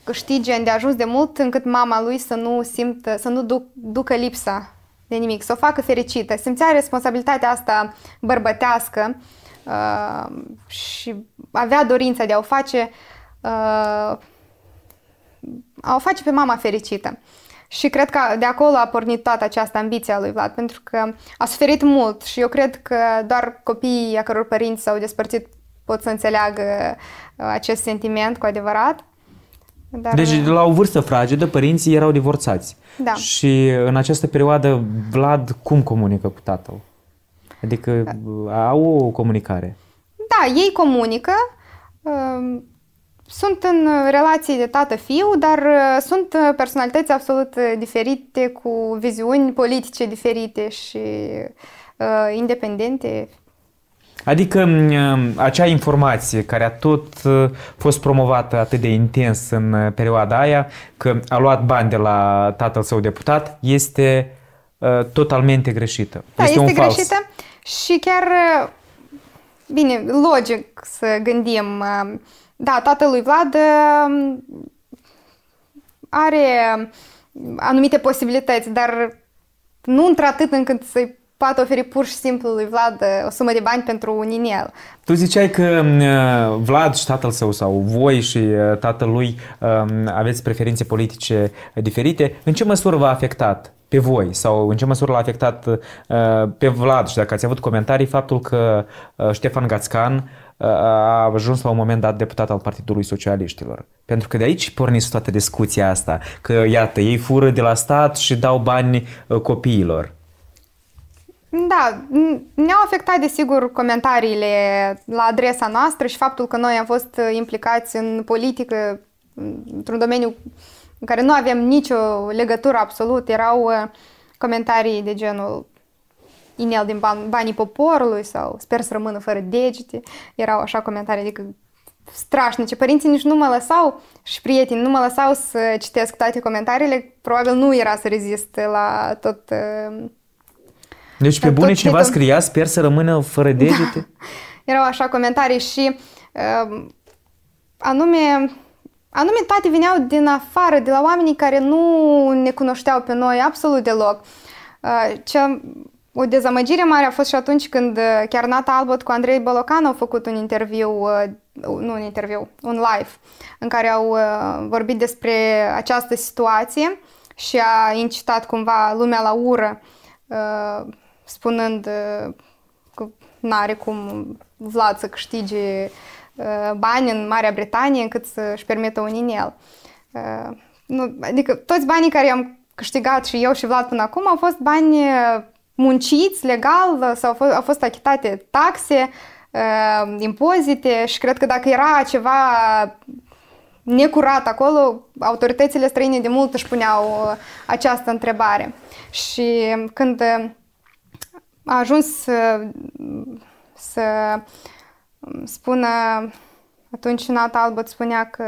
câștige ajuns de mult încât mama lui să nu simtă, să nu duc, ducă lipsa de nimic, să o facă fericită. Simțea responsabilitatea asta bărbătească uh, și avea dorința de a o face uh, Uh, o face pe mama fericită. Și cred că de acolo a pornit toată această ambiție a lui Vlad, pentru că a suferit mult și eu cred că doar copiii a căror părinți s-au despărțit pot să înțeleagă uh, acest sentiment cu adevărat. Dar... Deci de uh, la o vârstă fragedă părinții erau divorțați. Da. Și în această perioadă Vlad cum comunică cu tatăl? Adică da. au o comunicare? Da, ei comunică. Sunt în uh, relații de tată-fiu, dar uh, sunt uh, personalități absolut diferite, cu viziuni politice diferite și uh, independente. Adică mm, um, acea informație care a tot fost promovată atât de intens în perioada aia, că a luat bani de la tatăl său deputat, este uh, totalmente greșită. Da, este, este un fals. greșită și chiar, bine, logic să gândim uh, da, tatălui Vlad um, are um, anumite posibilități, dar nu într-atât încât să-i poate oferi pur și simplu lui Vlad uh, o sumă de bani pentru un inel. Tu ziceai că um, uh, Vlad și tatăl său sau voi și uh, tatăl lui aveți preferințe politice diferite. În ce măsură v-a afectat pe voi sau în ce măsură l-a afectat pe Vlad și dacă ați avut comentarii faptul că Ștefan Gațcan a ajuns la un moment dat deputat al Partidului Socialiștilor. Pentru că de aici pornește toată discuția asta, că iată, ei fură de la stat și dau bani uh, copiilor. Da, ne-au afectat desigur comentariile la adresa noastră și faptul că noi am fost uh, implicați în politică într-un domeniu în care nu avem nicio legătură absolut. Erau uh, comentarii de genul inel el, din ban- banii poporului sau sper să rămână fără degete. Erau așa comentarii, adică strașnice. Părinții nici nu mă lăsau și prietenii nu mă lăsau să citesc toate comentariile. Probabil nu era să rezist la tot... Uh, deci pe bune cineva tot... scria, sper să rămână fără da. degete? Da. Erau așa comentarii și uh, anume... Anume, toate veneau din afară, de la oamenii care nu ne cunoșteau pe noi absolut deloc. Uh, ce o dezamăgire mare a fost și atunci când uh, chiar Nata Albot cu Andrei Bălocan au făcut un interviu, uh, nu un interviu, un live, în care au uh, vorbit despre această situație și a incitat cumva lumea la ură, spunând că n-are cum Vlad să câștige bani în Marea Britanie încât să-și permită un inel. Nu, adică toți banii care am câștigat și eu și Vlad până acum au fost bani munciți legal sau au fost achitate taxe, ă, impozite și cred că dacă era ceva necurat acolo, autoritățile străine de mult își puneau ă, această întrebare. Și când a ajuns să, să spună, atunci Nata Albăt spunea că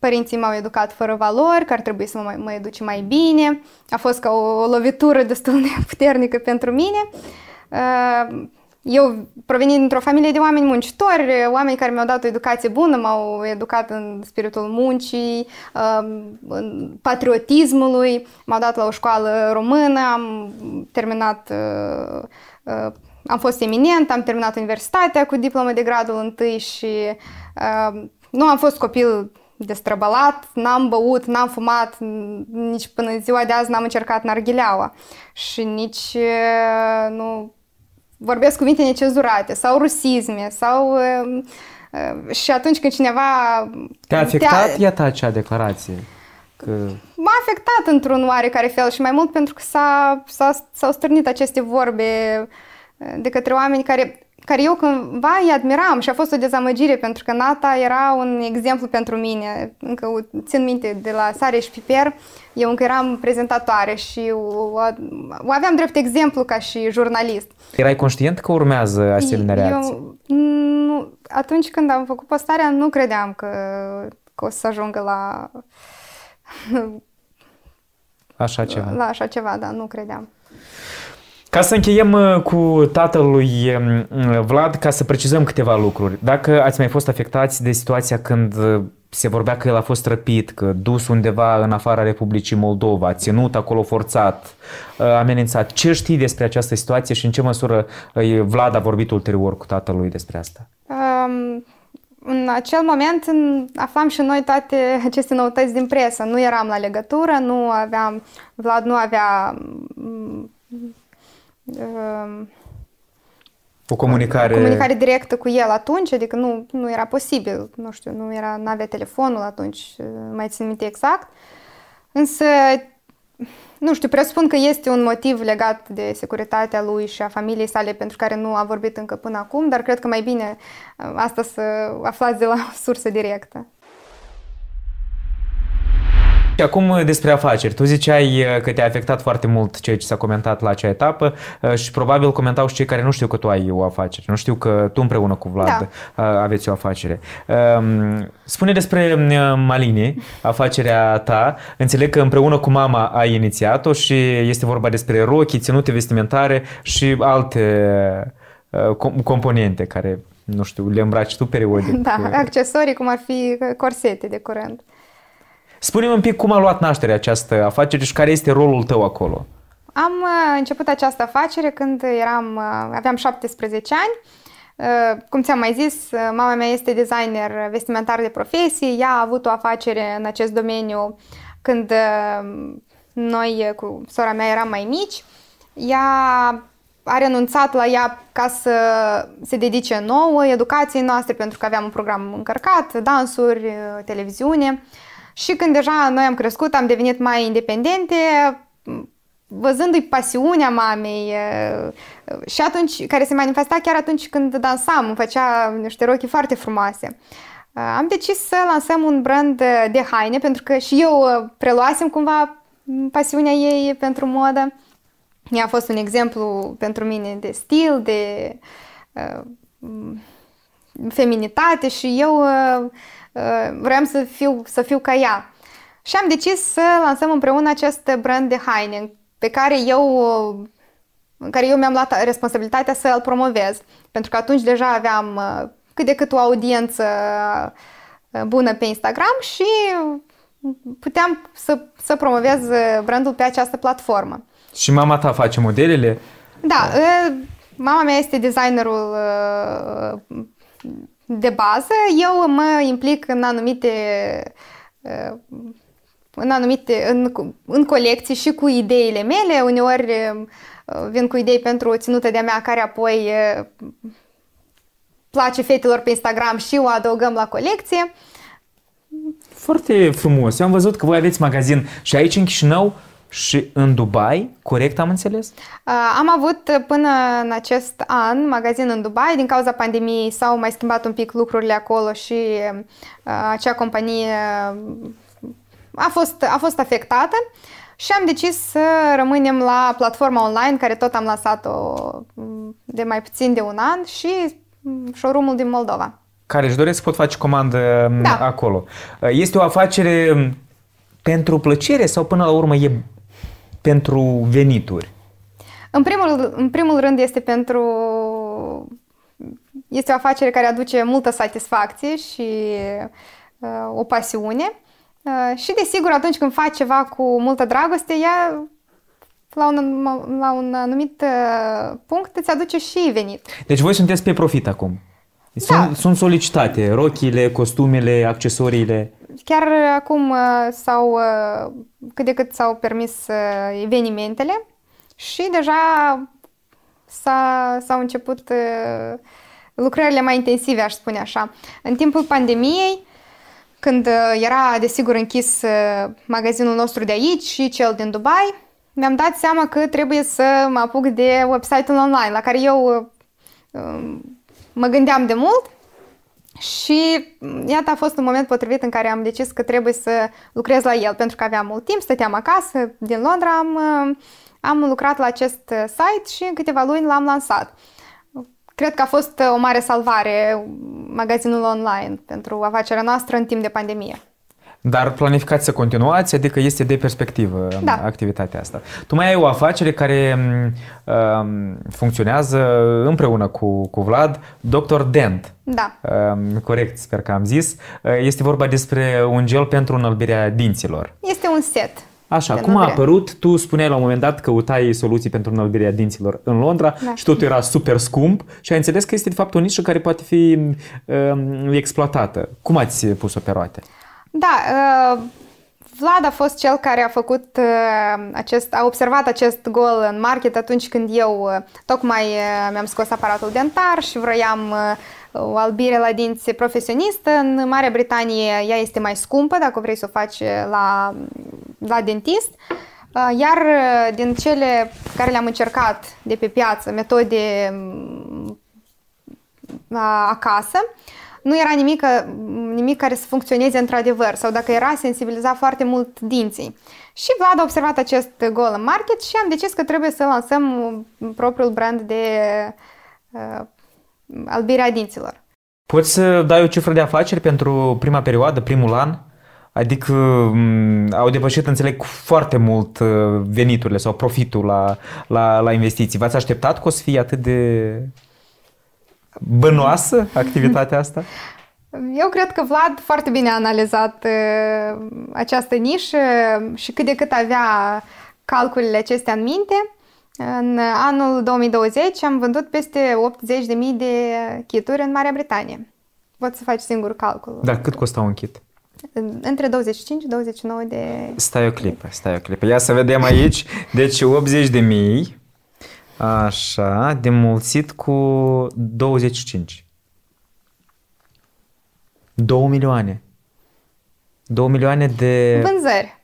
părinții m-au educat fără valori, că ar trebui să mă, mă educe mai bine. A fost ca o, o lovitură destul de puternică pentru mine. Uh, eu provenind dintr-o familie de oameni muncitori, oameni care mi-au dat o educație bună, m-au educat în spiritul muncii, uh, în patriotismului, m-au dat la o școală română, am terminat uh, am fost eminent, am terminat universitatea cu diplomă de gradul întâi și uh, nu am fost copil destrăbălat, n-am băut, n-am fumat, nici până ziua de azi n-am încercat narghileaua și nici nu vorbesc cuvinte necezurate sau rusisme sau și atunci când cineva... Te-a afectat, te-a... iată, acea declarație? Că... M-a afectat într-un oarecare fel și mai mult pentru că s-a, s-a, s-au strânit aceste vorbe de către oameni care care eu cândva îi admiram și a fost o dezamăgire pentru că Nata era un exemplu pentru mine. Încă țin minte de la Sare și Piper, eu încă eram prezentatoare și o, o aveam drept exemplu ca și jurnalist. Erai conștient că urmează asemenea reacții? Eu, nu, atunci când am făcut postarea, nu credeam că, că o să ajungă la... Așa ceva. La așa ceva, da, nu credeam. Ca să încheiem uh, cu tatălui um, Vlad, ca să precizăm câteva lucruri. Dacă ați mai fost afectați de situația când uh, se vorbea că el a fost răpit, că dus undeva în afara Republicii Moldova, ținut acolo forțat, uh, amenințat. Ce știi despre această situație și în ce măsură Vlad a vorbit ulterior cu tatălui despre asta? Um, în acel moment aflam și noi toate aceste noutăți din presă. Nu eram la legătură, nu aveam, Vlad nu avea o comunicare... comunicare directă cu el atunci, adică nu, nu era posibil, nu știu, nu era, nu avea telefonul atunci, uh, nu mai țin minte exact. Însă, nu știu, presupun că este un motiv legat de securitatea lui și a familiei sale pentru care nu a vorbit încă până acum, dar cred că mai bine uh, asta să aflați de la o sursă directă. Și acum uh, despre afaceri. Tu ziceai uh, că te-a afectat foarte mult ceea ce s-a comentat la acea etapă uh, și probabil comentau și cei care nu știu că tu ai o afacere. Nu știu că tu împreună cu Vlad da. aveți o afacere. Um, spune despre um, Maline, afacerea ta. Înțeleg că împreună cu mama ai inițiat-o și este vorba despre rochi, ținute vestimentare și alte componente care, nu știu, le îmbraci tu periodic. Da, accesorii cum ar fi corsete de curând. Spune-mi un pic cum a luat naștere această afacere și care este rolul tău acolo. Am uh, început această afacere când eram, uh, aveam 17 ani. Uh, cum ți-am mai zis, mama mea este designer vestimentar de profesie. Ea a avut o afacere în acest domeniu când noi cu sora mea eram mai mici. Ea a renunțat la ea ca să se dedice nouă educației noastre pentru că aveam un program încărcat, dansuri, televiziune. Uh, și când deja noi am crescut, am devenit mai independente, văzându-i pasiunea mamei și atunci, care se manifesta chiar atunci când dansam, îmi făcea niște rochi foarte frumoase. Am decis să lansăm un brand de haine pentru că și eu preluasem cumva pasiunea ei pentru modă. Ea a fost un exemplu pentru mine de stil, de uh, feminitate și eu uh, Uh, vreau să fiu, să fiu ca ea. Și am decis să lansăm împreună acest brand de haine pe care eu uh, în care eu mi-am luat responsabilitatea să îl promovez, pentru că atunci deja aveam uh, cât de cât o audiență bună pe Instagram și puteam să, să promovez brandul pe această platformă. Și mama ta face modelele? Da, mama mea este designerul de bază, eu mă implic în anumite ă, în anumite, în, în colecții și cu ideile mele, uneori ă, vin cu idei pentru o ținută de-a mea care apoi ă, place fetelor pe Instagram și o adăugăm la colecție. Foarte frumos. Eu am văzut că voi aveți magazin și aici în Chișinău și în Dubai, corect am înțeles? Am avut până în acest an magazin în Dubai, din cauza pandemiei s-au mai schimbat un pic lucrurile acolo și acea companie a fost, a fost afectată și am decis să rămânem la platforma online care tot am lansat-o de mai puțin de un an și showroom-ul din Moldova. Care își doresc pot face comandă da. acolo. Este o afacere pentru plăcere sau până la urmă e pentru venituri? În primul, în primul rând este pentru este o afacere care aduce multă satisfacție și uh, o pasiune. Uh, și desigur, atunci când faci ceva cu multă dragoste, ea la un, la un anumit uh, punct îți aduce și venit. Deci voi sunteți pe profit acum. Da. Sunt, da. sunt solicitate rochile, costumele, accesoriile. Chiar uh, acum uh, s-au, uh, cât de cât s-au permis evenimentele și deja s-a, s-au început lucrările mai intensive, aș spune așa. În timpul pandemiei, când era desigur închis magazinul nostru de aici și cel din Dubai, mi-am dat seama că trebuie să mă apuc de website-ul online, la care eu um, mă gândeam de mult și mm, iată a fost un moment potrivit în care am decis că trebuie să lucrez la el, pentru că aveam mult timp, stăteam acasă, din Londra am, mm, am lucrat la acest uh, site și în câteva luni l-am lansat. Cred că a fost uh, o mare salvare mm, magazinul online pentru afacerea noastră în timp de pandemie. Dar planificați să continuați, adică este de perspectivă um, da. activitatea asta. Tu mai ai o afacere care um, um funcționează împreună cu, cu Vlad, Dr. Dent. Da. Um, corect, sper că am zis. Uh, este vorba despre un gel pentru înălbirea dinților. Este un set. Așa, cum a apărut? Tu spuneai la un moment dat că căutai soluții pentru înălbirea dinților în Londra da. și totul era super scump și ai înțeles că este de fapt o nișă care poate fi um, exploatată. Cum ați pus-o pe roate? Uh, da, uh, Vlad a fost cel care a făcut uh, acest, a observat acest gol în market atunci când eu uh, tocmai mi-am scos aparatul dentar și vroiam o albire la dinți profesionistă. În Marea Britanie ea este mai scumpă dacă vrei să o faci la, la dentist. Iar din cele care le-am încercat de pe piață, metode mm, acasă, uh, nu era nimic, nimic care să funcționeze într-adevăr sau dacă era, sensibiliza foarte mult dinții. Și Vlad a observat acest gol în market și am decis că trebuie să lansăm uh, propriul brand de uh, albire a dinților. Poți să dai o cifră de afaceri pentru prima perioadă, primul an? Adică mm, au depășit, înțeleg, foarte mult uh, veniturile sau profitul la, la, la investiții. V-ați așteptat că o să fie atât de bănoasă activitatea asta? Eu cred că Vlad foarte bine a analizat această nișă și cât de cât avea calculele acestea în minte. În anul 2020 am vândut peste 80.000 de kituri în Marea Britanie. Poți să faci singur calculul. Da, cât costa un kit? Între 25 și 29 de... Stai o clipă, stai o clipă. Ia să vedem aici. Deci 80 de mii Așa, de mulțit cu 25. 2 milioane. 2 milioane de... Vânzări.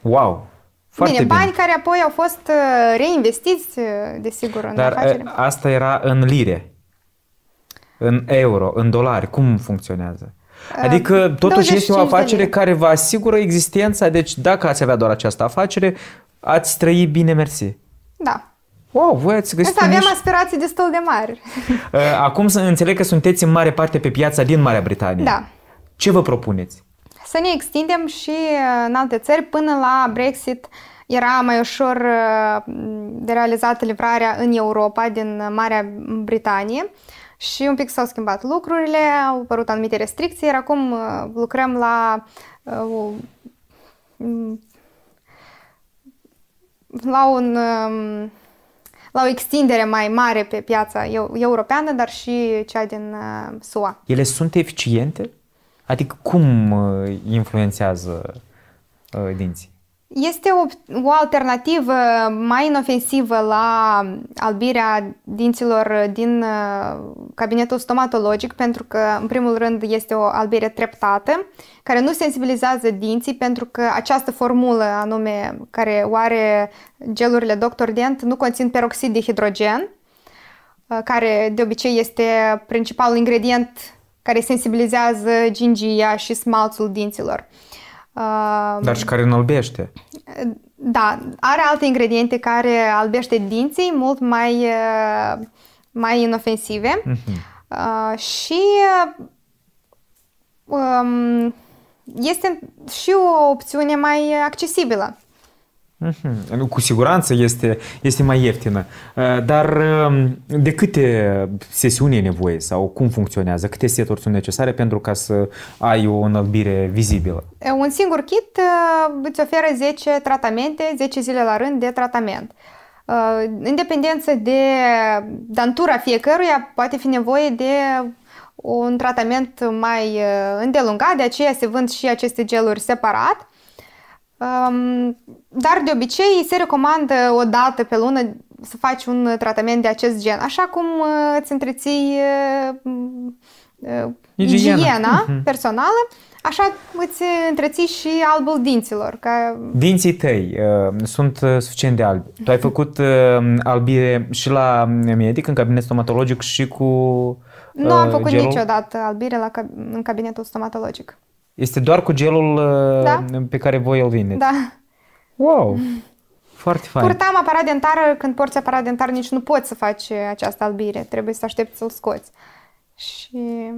Wow! Foarte bine, bani bine. care apoi au fost uh, reinvestiți, uh, desigur, în Dar uh, afacere. asta era în lire, în euro, în dolari. Cum funcționează? Adică totuși este o afacere care vă asigură existența, deci dacă ați avea doar această afacere, ați trăi bine, mersi. Da. Wow, voi ați găsit Asta aveam aspirații destul de mari. Uh, acum să înțeleg că sunteți în mare parte pe piața din Marea Britanie. Da. Ce vă propuneți? Să ne extindem și uh, în alte țări până la Brexit era mai ușor uh, de realizat livrarea în Europa din Marea Britanie și un pic s-au schimbat lucrurile, au apărut anumite restricții, iar acum lucrăm la mm, la un um, la o extindere mai mare pe piața eu, europeană, dar și cea din uh, SUA. Ele sunt eficiente? Adică cum uh, influențează uh, dinții? Este o, o alternativă mai inofensivă la albirea dinților din uh, cabinetul stomatologic, pentru că, în primul rând, este o albire treptată, care nu sensibilizează dinții, pentru că această formulă, anume, care o are gelurile Dr. Dent, nu conțin peroxid de hidrogen, uh, care de obicei este principalul ingredient care sensibilizează gingia și smalțul dinților. Uh, dar și care înălbește. Da, are alte ingrediente care albește dinții mult mai, uh, mai inofensive uh-huh. și um, este și o opțiune mai accesibilă. Uh-huh. Cu siguranță este, este mai ieftină. Ă, dar ă, de câte sesiuni e nevoie sau cum funcționează? Câte seturi sunt necesare pentru ca să ai o înălbire vizibilă? Un singur kit ă, îți oferă 10 tratamente, 10 zile la rând de tratament. În dependență de dantura fiecăruia, poate fi nevoie de un tratament mai îndelungat, de aceea se vând și aceste geluri separat dar de obicei se recomandă o dată pe lună să faci un tratament de acest gen, așa cum uh, îți întreții uh, uh, igiena, igiena uh-huh. personală, așa îți întreții și albul dinților. Ca... Dinții tăi uh, sunt suficient de albi. Tu ai mhm. făcut uh, albire și la medic, în cabinet stomatologic și cu uh, Nu am făcut gelul? niciodată albire la, în cabinetul stomatologic. Este doar cu gelul uh, da. pe care voi îl vindeți? Da. Wow! Mm. Foarte fain. Purtam aparat dentar, când porți aparat dentar nici nu poți să faci uh, această albire. Trebuie să aștepți să-l scoți. Și...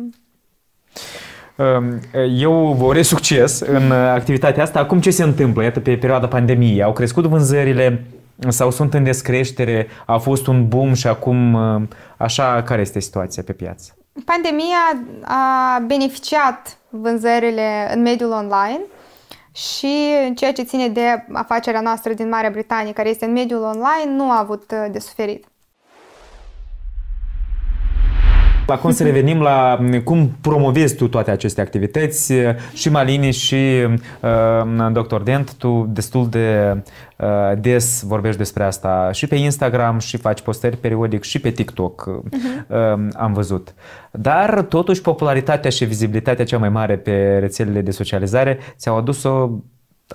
Um, eu vă urez succes în uh, activitatea asta. Acum ce se întâmplă? Iată, pe perioada pandemiei au crescut vânzările sau sunt în descreștere? A fost un boom și acum așa care este situația pe piață? Pandemia a beneficiat vânzările în mediul online și în ceea ce ține de afacerea noastră din Marea Britanie, care este în mediul online, nu a avut uh, de suferit. La cum să revenim la cum promovezi tu toate aceste activități. Și Malini și uh, Dr. Dent, tu destul de uh, des vorbești despre asta și pe Instagram și faci postări periodic și pe TikTok uh-huh. uh, am văzut. Dar totuși popularitatea și vizibilitatea cea mai mare pe rețelele de socializare ți-au adus-o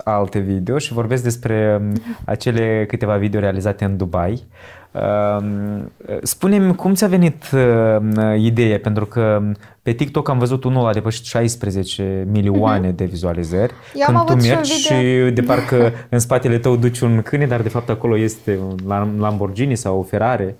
alte video și vorbesc despre acele câteva video realizate în Dubai. Uh, Ehm, spune-mi cum ți-a venit ehm, ideea, pentru că pe TikTok am văzut unul a depășit 16 milioane mhm. de vizualizări. Eu Când tu mergi și, și de parcă în spatele tău duci un câine, dar de fapt acolo este un Lamborghini sau o Ferrari.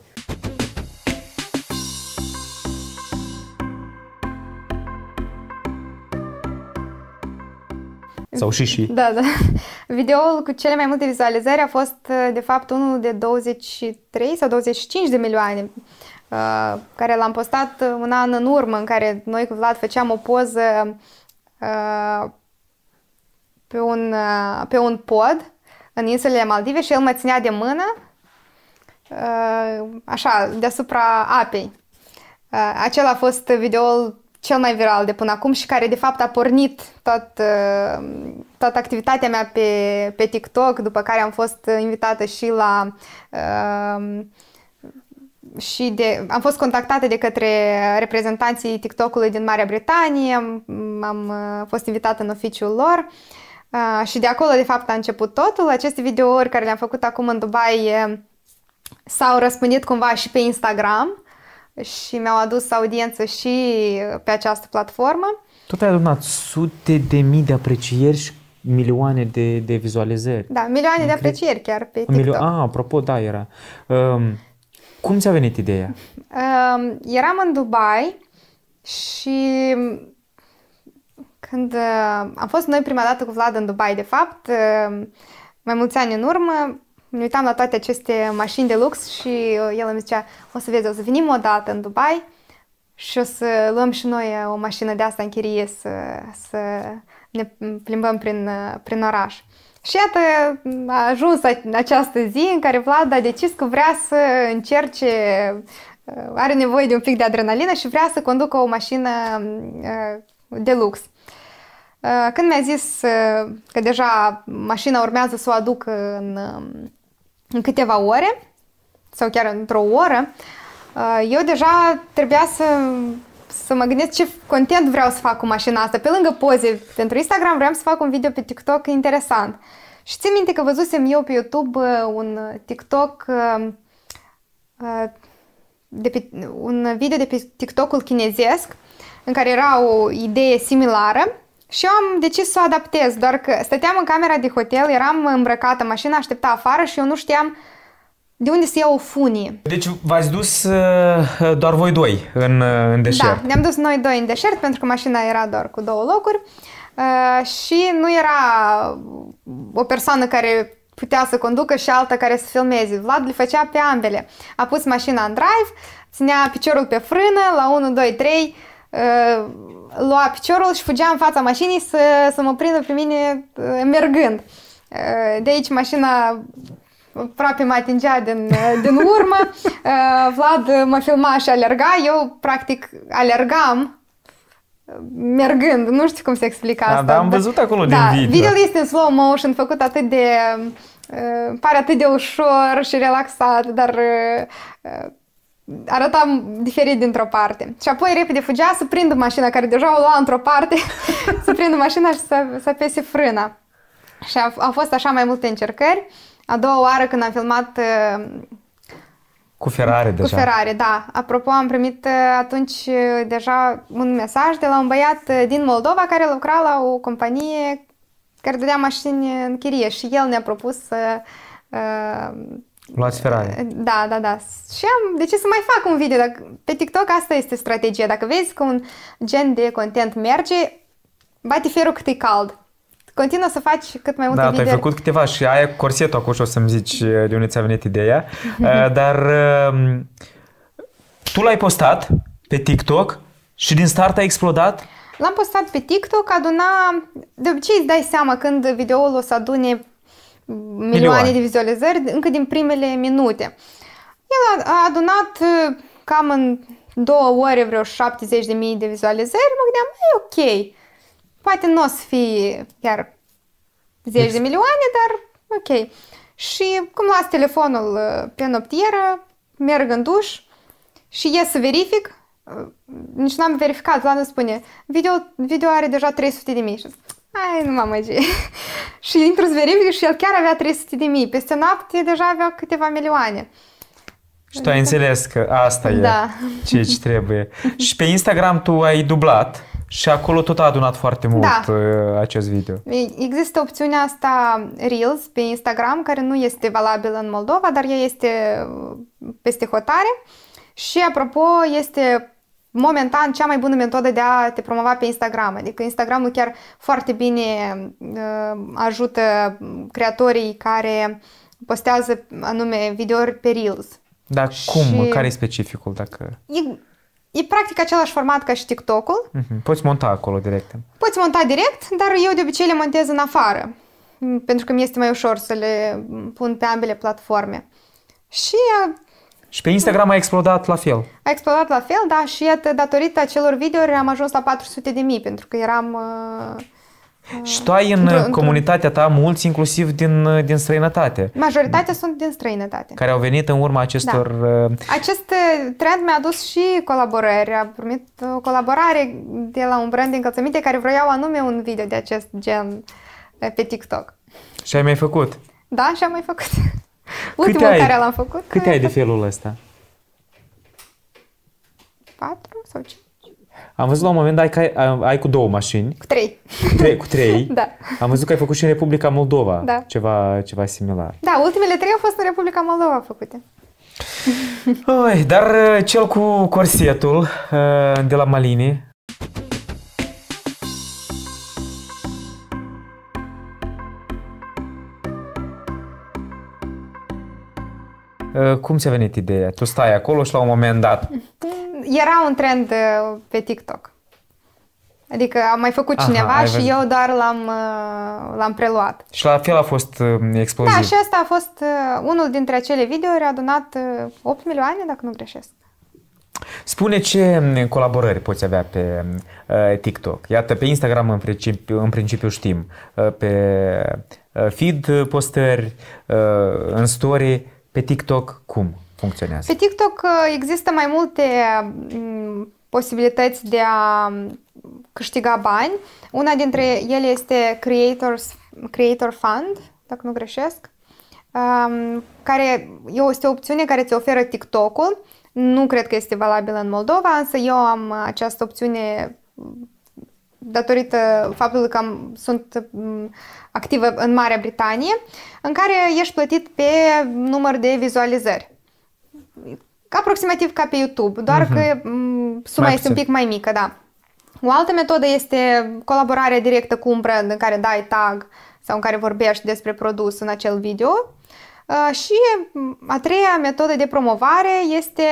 Sau și și. Da, da. Videoul cu cele mai multe vizualizări a fost, uh, de fapt, unul de 23 sau 25 de milioane, uh, care l-am postat uh, un an în urmă, în care noi cu Vlad făceam o poză pe, un, pe un pod în insulele Maldive și el mă ținea de mână, așa, deasupra apei. Acela a fost videoul cel mai viral de până acum și care de fapt a pornit tot, uh, toată activitatea mea pe, pe TikTok, după care am fost invitată și la uh, și de, am fost contactată de către reprezentanții TikTok-ului din Marea Britanie, am, am uh, fost invitată în oficiul lor uh, și de acolo de fapt a început totul. Aceste videouri care le-am făcut acum în Dubai uh, s-au răspândit cumva și pe Instagram și mi-au adus audiență și pe această platformă. Tot ai adunat sute de mii de aprecieri și milioane de, de vizualizări. Da, milioane Cred... de aprecieri chiar pe TikTok. Milio- ah, apropo, da, era. Um, cum ți-a venit ideea? Um, eram în Dubai și când uh, am fost noi prima dată cu Vlad în Dubai, de fapt, uh, mai mulți ani în urmă, ne uitam la toate aceste mașini de lux și uh, el îmi zicea, o să vezi, o să venim o dată în Dubai și o să luăm și noi uh, o mașină de asta în chirie să, să ne plimbăm prin, uh, prin oraș. Și iată a ajuns această zi în care Vlad a decis că vrea să încerce, are nevoie de un pic de adrenalină și vrea să conducă o mașină de lux. Când mi-a zis că deja mașina urmează să o aduc în, um, în câteva ore sau chiar într-o oră, uh, eu deja trebuia să, să mă gândesc ce content vreau să fac cu mașina asta. Pe lângă poze pentru Instagram vreau să fac un video pe TikTok interesant. Și țin minte că văzusem eu pe YouTube uh, un TikTok uh, de pe, un video de pe TikTokul chinezesc în care era o idee similară și eu am decis să o adaptez, doar că stăteam în camera de hotel, eram îmbrăcată, mașina aștepta afară și eu nu știam de unde să iau o funie. Deci v-ați dus uh, doar voi doi în, uh, în deșert. Da, ne-am dus noi doi în deșert pentru că mașina era doar cu două locuri uh, și nu era o persoană care putea să conducă și alta care să filmeze. Vlad le făcea pe ambele. A pus mașina în drive, ținea piciorul pe frână, la 1, 2, 3 lua piciorul și fugea în fața mașinii să, să mă prindă pe mine mergând. De aici mașina aproape mă atingea din, din urmă. Vlad mă filma și alerga. Eu, practic, alergam mergând. Nu știu cum se explica asta. Da, am văzut acolo da, din video. Video este în slow motion, făcut atât de... Pare atât de ușor și relaxat, dar arătam diferit dintr-o parte. Și apoi repede fugea să prindă mașina care deja o lua într-o parte, să prindă mașina și să, să pese frâna. Și a, au fost așa mai multe încercări. A doua oară când am filmat... Uh, cu Ferrari cu deja. Cu Ferrari, da. Apropo, am primit uh, atunci uh, deja un mesaj de la un băiat din Moldova care lucra la o companie care dădea mașini în chirie și el ne-a propus să Luați Ferrari. Eh, da, da, da. Și am, de ce să mai fac un video? Dacă, pe TikTok asta este strategia. Dacă vezi că un gen de content merge, bate ferul cât e cald. Continuă să faci cât mai multe Da, video. tu ai făcut câteva și aia cu corsetul acolo și o să-mi zici eh, de unde ți-a venit ideea. Eh, dar ehm, tu l-ai postat pe TikTok și din start a explodat? L-am postat pe TikTok, aduna... De obicei îți dai seama când videoul o să adune milioane, milioane de vizualizări încă din primele minute. El a, a adunat uh, cam în două ore vreo 70.000 de mii de vizualizări, mă gândeam, e ok, poate nu o să fie chiar 10 Ex- de milioane, dar ok. Și cum las telefonul uh, pe noptieră, merg în duș și ies să verific, uh, nici n-am verificat, Lana spune, video, video are deja 300 de mii. Ai, nu m-am măgi. și intră să verific și el chiar avea 300 de mii. Peste noapte deja avea câteva milioane. Și tu ai înțeles că asta e da. ceea ce trebuie. și pe Instagram tu ai dublat și acolo tot a adunat foarte mult da. Uh, acest video. Există opțiunea asta Reels pe Instagram, care nu este valabilă în Moldova, dar ea este uh, peste hotare. Și apropo, este momentan cea mai bună metodă de a te promova pe Instagram. Adică Instagramul chiar foarte bine uh, ajută creatorii care postează anume videouri pe Reels. Dar cum? Și... Care e specificul? Dacă... E, e practic același format ca și TikTok-ul. Mm-hmm. Poți monta acolo direct. Poți monta direct, dar eu de obicei le montez în afară. Pentru că mi este mai ușor să le pun pe ambele platforme. Și uh, și pe Instagram a explodat la fel. A explodat la fel, da, și iată, datorită acelor videouri am ajuns la 400 de mii, pentru că eram... Uh, și tu ai în într comunitatea ta mulți, inclusiv din, din străinătate. Majoritatea sunt din străinătate. Care au venit în urma acestor... Da. Uh, acest uh, trend mi-a adus și colaborări. Am primit o colaborare de la un brand din călțăminte care vroiau anume un video de acest gen pe TikTok. Și ai mai făcut? Da, și am mai făcut. Ultimul ai, care l-am făcut... Câte ai de felul ăsta? Patru sau cinci. Am văzut la un moment dat că ai, ai, ai cu două mașini. Cu trei. Cu trei. Cu trei. da. Am văzut că ai făcut și în Republica Moldova da. ceva, ceva similar. Da, ultimele trei au fost în Republica Moldova făcute. Oi, dar uh, cel cu corsetul uh, de la Malini Eh, cum ți-a venit ideea? Tu stai acolo și la un moment dat... Mm, era un trend eh, pe TikTok. Adică am mai făcut Aha, cineva Aha, și văzut. eu doar l-am, eh, l-am preluat. Și la fel a fost exploziv. Da, și asta a fost unul dintre acele videouri, a adunat 8 milioane, dacă nu greșesc. Spune ce mm, colaborări poți avea pe uh, TikTok. Iată, pe Instagram în principiu, în principiu știm. Uh, pe feed postări, uh, în story pe TikTok cum funcționează? Pe TikTok uh, există mai multe mm, posibilități de a mm, câștiga bani. Una dintre ele este Creators, Creator Fund, dacă nu greșesc, um, care este o opțiune care ți oferă TikTok-ul. Nu cred că este valabilă în Moldova, însă eu am această opțiune mm, datorită faptului că am, sunt activă în Marea Britanie, în care ești plătit pe număr de vizualizări. Aproximativ ca pe YouTube, doar uh-huh. că suma mai este puțin. un pic mai mică, da. O altă metodă este colaborarea directă cu un brand în care dai tag sau în care vorbești despre produs în acel video. Uh, și a treia metodă de promovare este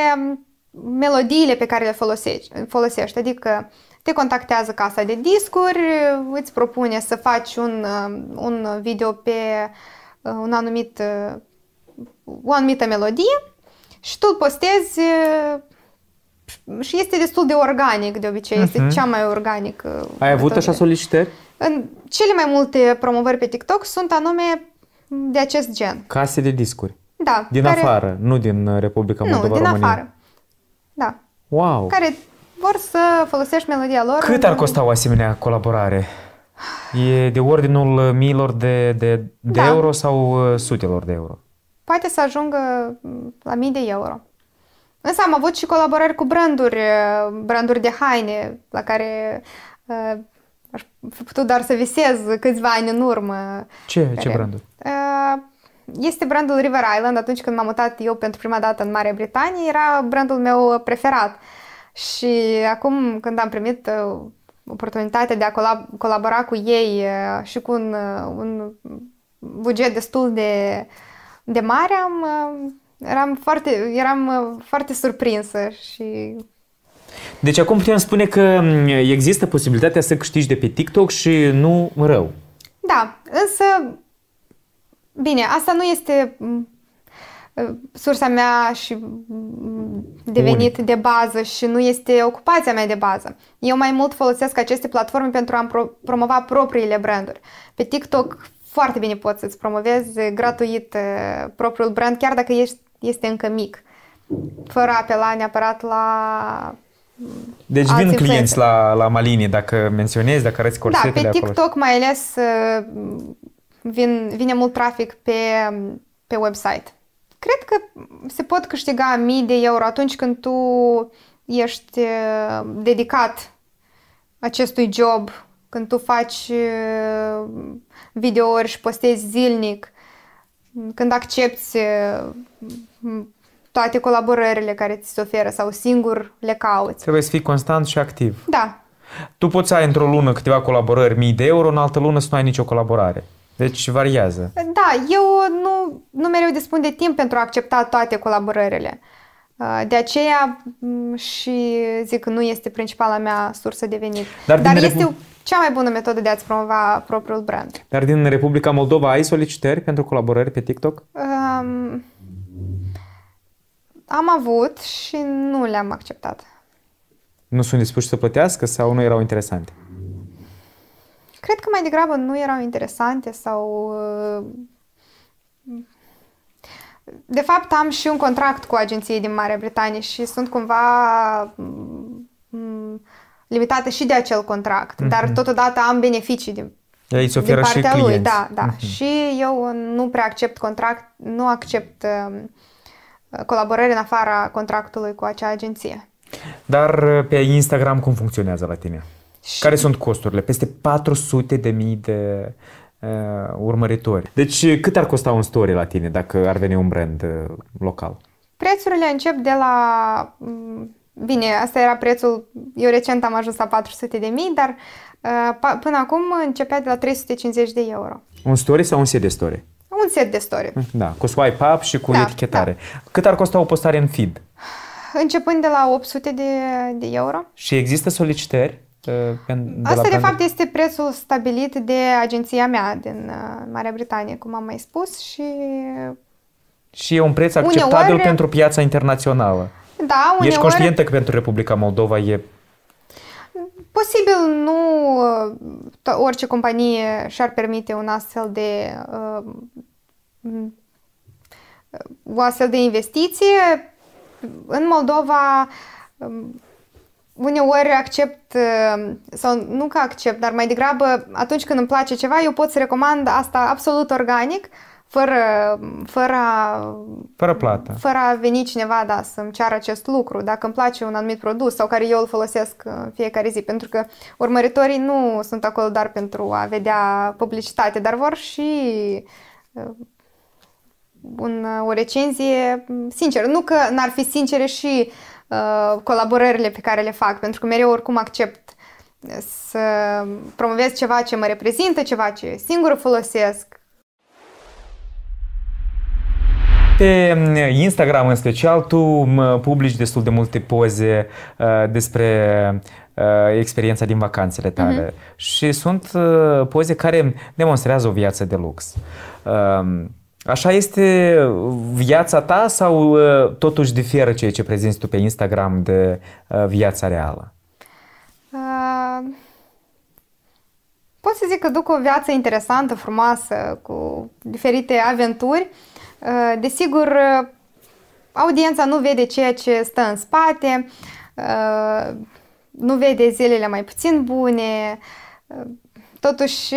melodiile pe care le folosești, folosești adică te contactează casa de discuri, îți propune să faci un, uh, un video pe uh, un anumit, uh, o anumită melodie și tu îl postezi și este destul de organic de obicei, uh-huh. este mhm. cea mai organic Ai avut așa solicitări? În cele mai multe promovări pe TikTok sunt anume de acest gen. Case de discuri. Da. Din care... afară, nu din Republica Moldova, Nu, din România. afară. Da. Wow! Care vor să folosești melodia lor. Cât ar costa o asemenea colaborare? E de ordinul miilor de, de, de da. euro sau uh, sutelor de euro? Poate să ajungă mm, la mii de euro. Însă am avut și colaborări cu branduri, uh, branduri de haine, la care uh, aș fi putut doar să visez câțiva ani în urmă. Ce, care, ce branduri? Uh, este brandul River Island. Atunci când m-am mutat eu pentru prima dată în Marea Britanie, era brandul meu preferat. Uh, și acum când am primit uh, oportunitatea de a colabora cu ei uh, și cu un, uh, un buget destul de, de mare, am, eram, foarte, eram foarte surprinsă și deci acum putem spune că mm, există posibilitatea să câștigi de pe TikTok și nu rău. Da, însă, bine, asta nu este mm, Ă, sursa mea și mm, devenit Bun. de bază și nu este ocupația mea de bază. Eu mai mult folosesc aceste platforme pentru a pro- promova propriile branduri. Pe TikTok foarte bine poți să-ți promovezi gratuit ă, propriul brand, chiar dacă ești, este încă mic, fără a apela neapărat la mm, deci vin clienți la, la Malini, dacă menționezi, dacă arăți da, corsetele Da, pe TikTok acolo. mai ales ă, vin, vine mult trafic pe, pe website. Cred că se pot câștiga mii de euro atunci când tu ești uh, dedicat acestui job, când tu faci uh, videouri și postezi zilnic, când accepti uh, toate colaborările care ți se oferă sau singur le cauți. Trebuie să fii constant și activ. Da. Tu poți să ai într-o lună câteva colaborări, mii de euro, în altă lună să nu ai nicio colaborare. Deci variază. Da, da, eu nu, nu mereu dispun de timp pentru a accepta toate colaborările. Uh, de aceea mm, și zic că nu este principala mea sursă de venit. Dar, Dar este Repu- cea mai bună metodă de a-ți promova propriul brand. Dar din Republica Moldova ai solicitări pentru colaborări pe TikTok? Um, am avut și nu le-am acceptat. Nu sunt dispuși să plătească sau nu erau interesante? Cred că mai degrabă nu erau interesante sau... Uh, de fapt, am și un contract cu agenției din Marea Britanie și sunt cumva mm, limitată și de acel contract, mm-hmm. dar totodată am beneficii din ei din partea și clienți. lui, da, da. Mm-hmm. Și eu nu prea accept contract, nu accept um, colaborări în afara contractului cu acea agenție. Dar uh, pe Instagram cum funcționează la tine? Și... Care sunt costurile? Peste 400 de mii de uh, urmăritori. Deci cât ar costa un story la tine dacă ar veni un brand uh, local? Prețurile încep de la... Mm, bine, asta era prețul, eu recent am ajuns la 400 de mii, dar uh, până acum începea de la 350 de euro. Un story sau un set de story? Un set de story. Hm, da, cu swipe up și cu da, etichetare. Da. Cât ar costa o postare în feed? Începând de la 800 de, de euro. Și există solicitări? Uh, de Asta, de fapt, este prețul stabilit de agenția mea din uh, Marea Britanie, cum am mai spus, și... Și e un preț acceptabil uneori... pentru piața internațională. Da, uneori... Ești conștientă că pentru Republica Moldova e... Posibil nu uh, orice companie și-ar permite un astfel de o astfel de investiție. În Moldova um, uneori accept, uh, sau nu că accept, dar mai degrabă atunci când îmi place ceva, eu pot să recomand asta absolut organic, fără, fără, fără plată. Fără a veni cineva da, să-mi ceară acest lucru, dacă îmi place un anumit produs sau care eu îl folosesc în uh, fiecare zi, pentru că urmăritorii nu sunt acolo doar pentru a vedea publicitate, dar vor și uh, un, o recenzie sinceră. Nu că n-ar fi sincere și Uh, colaborările pe care le fac, pentru că mereu oricum accept uh, să promovez ceva ce mă reprezintă, ceva ce singur folosesc, pe mm, Instagram în special tu mm, publici destul de multe poze uh, despre uh, experiența din vacanțele tale uh-huh. și sunt uh, poze care demonstrează o viață de lux. Uh, Așa este uh, viața ta sau uh, totuși diferă ceea ce prezinți tu pe Instagram de uh, viața reală? Uh, pot să zic că duc o viață interesantă, frumoasă, cu diferite aventuri. Uh, desigur, audiența nu vede ceea ce stă în spate, uh, nu vede zilele mai puțin bune. Totuși,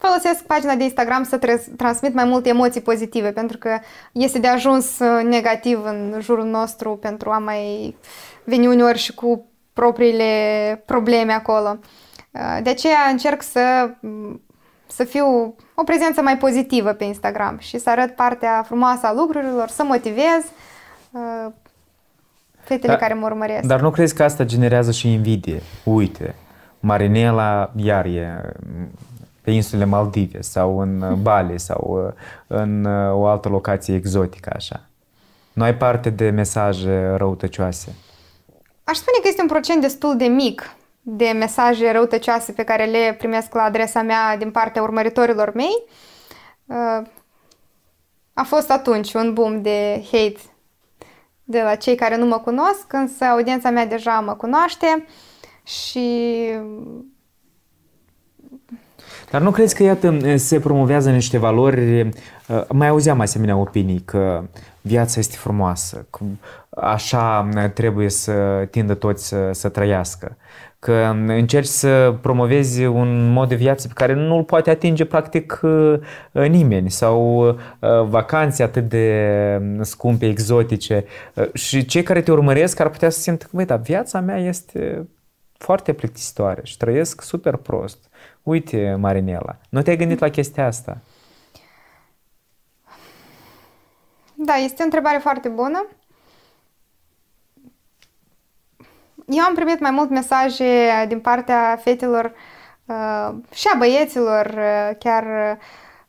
folosesc pagina de Instagram să transmit mai multe emoții pozitive, pentru că este de ajuns uh, negativ în jurul nostru pentru a mai veni uneori și cu propriile probleme acolo. Uh, de aceea încerc să, mm, să fiu o prezență mai pozitivă pe Instagram și să arăt partea frumoasă a lucrurilor, să motivez uh, fetele dar, care mă urmăresc. Dar nu crezi că asta generează și invidie? Uite, Marinela iar e pe insulele Maldive sau în uh, Bali sau uh, în uh, o altă locație exotică așa. Nu ai parte de mesaje răutăcioase. Aș spune că este un procent destul de mic de mesaje răutăcioase pe care le primesc la adresa mea din partea urmăritorilor mei. A fost atunci un boom de hate de la cei care nu mă cunosc, însă audiența mea deja mă cunoaște și dar nu crezi că, iată, se promovează niște valori, ă, mai auzeam asemenea opinii, că viața este frumoasă, că așa trebuie să tindă toți să, să trăiască, că încerci să promovezi un mod de viață pe care nu-l poate atinge practic ă, ă, nimeni sau vacanțe atât de scumpe, exotice și cei care te urmăresc ar putea să simtă că, băi, dar viața mea este foarte plictisitoare și trăiesc super prost. Uite, Marinela, nu te-ai gândit la chestia asta? Da, este o întrebare foarte bună. Eu am primit mai mult mesaje din partea fetelor uh, și a băieților, uh, chiar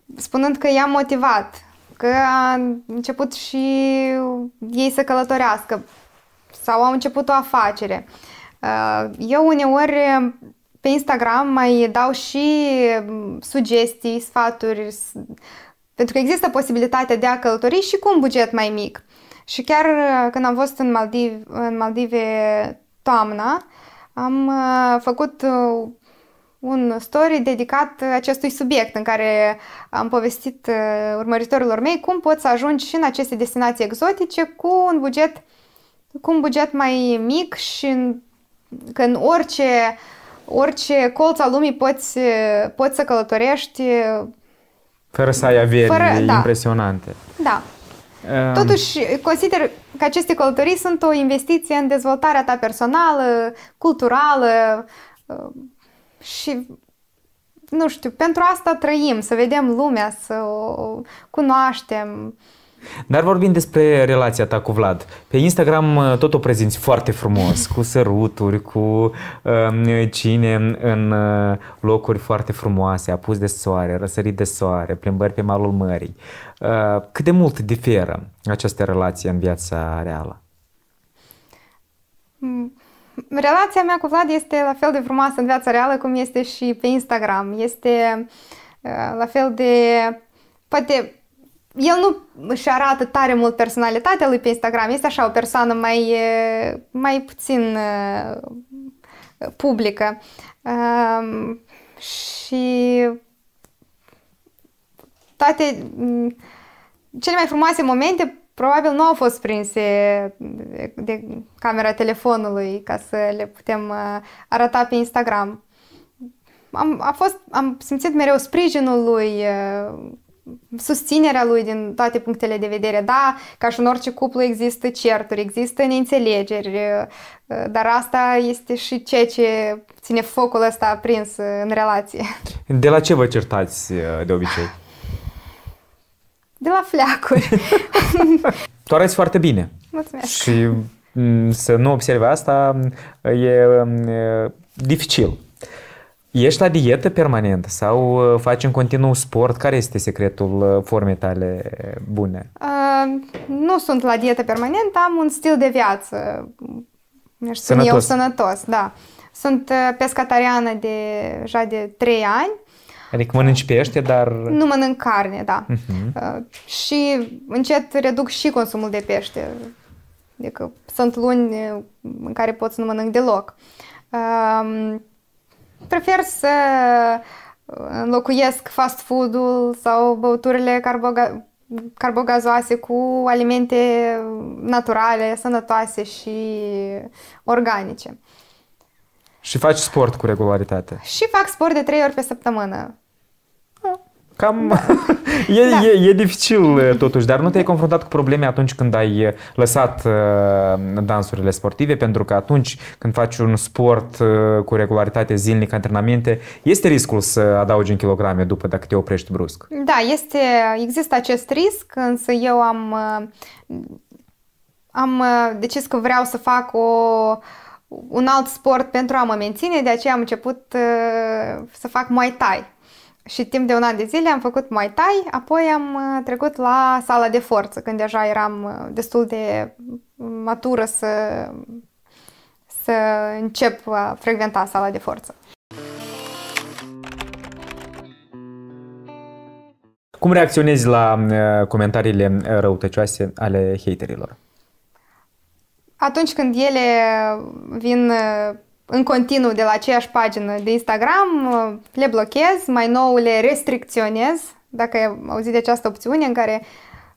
uh, spunând că i-am motivat, că a început și ei să călătorească sau au început o afacere. Eu uneori pe Instagram mai dau și mm, sugestii, sfaturi, pentru că există posibilitatea de a călători și cu un buget mai mic. Și chiar uh, când am fost în Maldive, în Maldive toamna, am uh, făcut uh, un story dedicat acestui subiect în care am povestit urmăritorilor mei cum poți să ajungi și în aceste destinații exotice cu un buget cu un buget mai mic și când orice uh, orice colț al lumii poți, poți să călătorești fără să ai averi fără, da. impresionante. Da. Um, Totuși, consider că aceste călătorii sunt o investiție în dezvoltarea ta personală, culturală uh, și, nu știu, pentru asta trăim, să vedem lumea, să o cunoaștem. Dar vorbim despre relația ta cu Vlad. Pe Instagram uh, tot o prezinți foarte frumos, cu săruturi, cu uh, cine în uh, locuri foarte frumoase, apus de soare, răsărit de soare, plimbări pe malul mării. Uh, cât de mult diferă această relație în viața reală? Mm, relația mea cu Vlad este la fel de frumoasă în viața reală cum este și pe Instagram. Este uh, la fel de... Poate el nu își arată tare mult personalitatea lui pe Instagram, este așa o persoană mai, mai puțin publică. Și toate cele mai frumoase momente probabil nu au fost prinse de camera telefonului ca să le putem uh, arăta pe Instagram. Am, a fost, am simțit mereu sprijinul lui, uh, susținerea lui din toate punctele de vedere. Da, ca și în orice cuplu există certuri, există neînțelegeri, uh, dar asta este și ceea ce ține focul ăsta aprins uh, în relație. De la ce vă certați uh, de obicei? De la fleacuri. tu arăți foarte bine. Mulțumesc. Și mm, să nu observi asta e, mm, e dificil. Ești la dietă permanent sau uh, faci în continuu sport? Care este secretul uh, formei tale bune? Uh, nu sunt la dietă permanent, am un stil de viață. Ești sănătos. Eu sănătos, da. Sunt uh, pescatariană de deja de 3 ani. Adică mănânci pește, dar... Nu mănânc carne, da. Uh-huh. Uh, și încet reduc și consumul de pește. Adică sunt luni în care pot să nu mănânc deloc. Uh, Prefer să uh, înlocuiesc fast food-ul sau băuturile carboga- carbogazoase cu alimente naturale, sănătoase și organice. Și faci sport cu regularitate? Și fac sport de trei ori pe săptămână. Cam da. e, da. e, e dificil totuși, dar nu te-ai confruntat cu probleme atunci când ai lăsat dansurile sportive, pentru că atunci când faci un sport cu regularitate zilnică, antrenamente, este riscul să adaugi în kilograme după dacă te oprești brusc. Da, este, există acest risc, însă eu am, am decis că vreau să fac o un alt sport pentru a mă menține, de aceea am început uh, să fac Muay Thai și timp de un an de zile am făcut Muay Thai, apoi am uh, trecut la sala de forță, când deja eram uh, destul de mm, matură să, să încep uh, a frecventa sala de forță. Cum reacționezi la comentariile răutăcioase ale haterilor? Atunci când ele vin în continuu de la aceeași pagină de Instagram, uh, le blochez, mai nou le restricționez, dacă ai auzit de această opțiune în care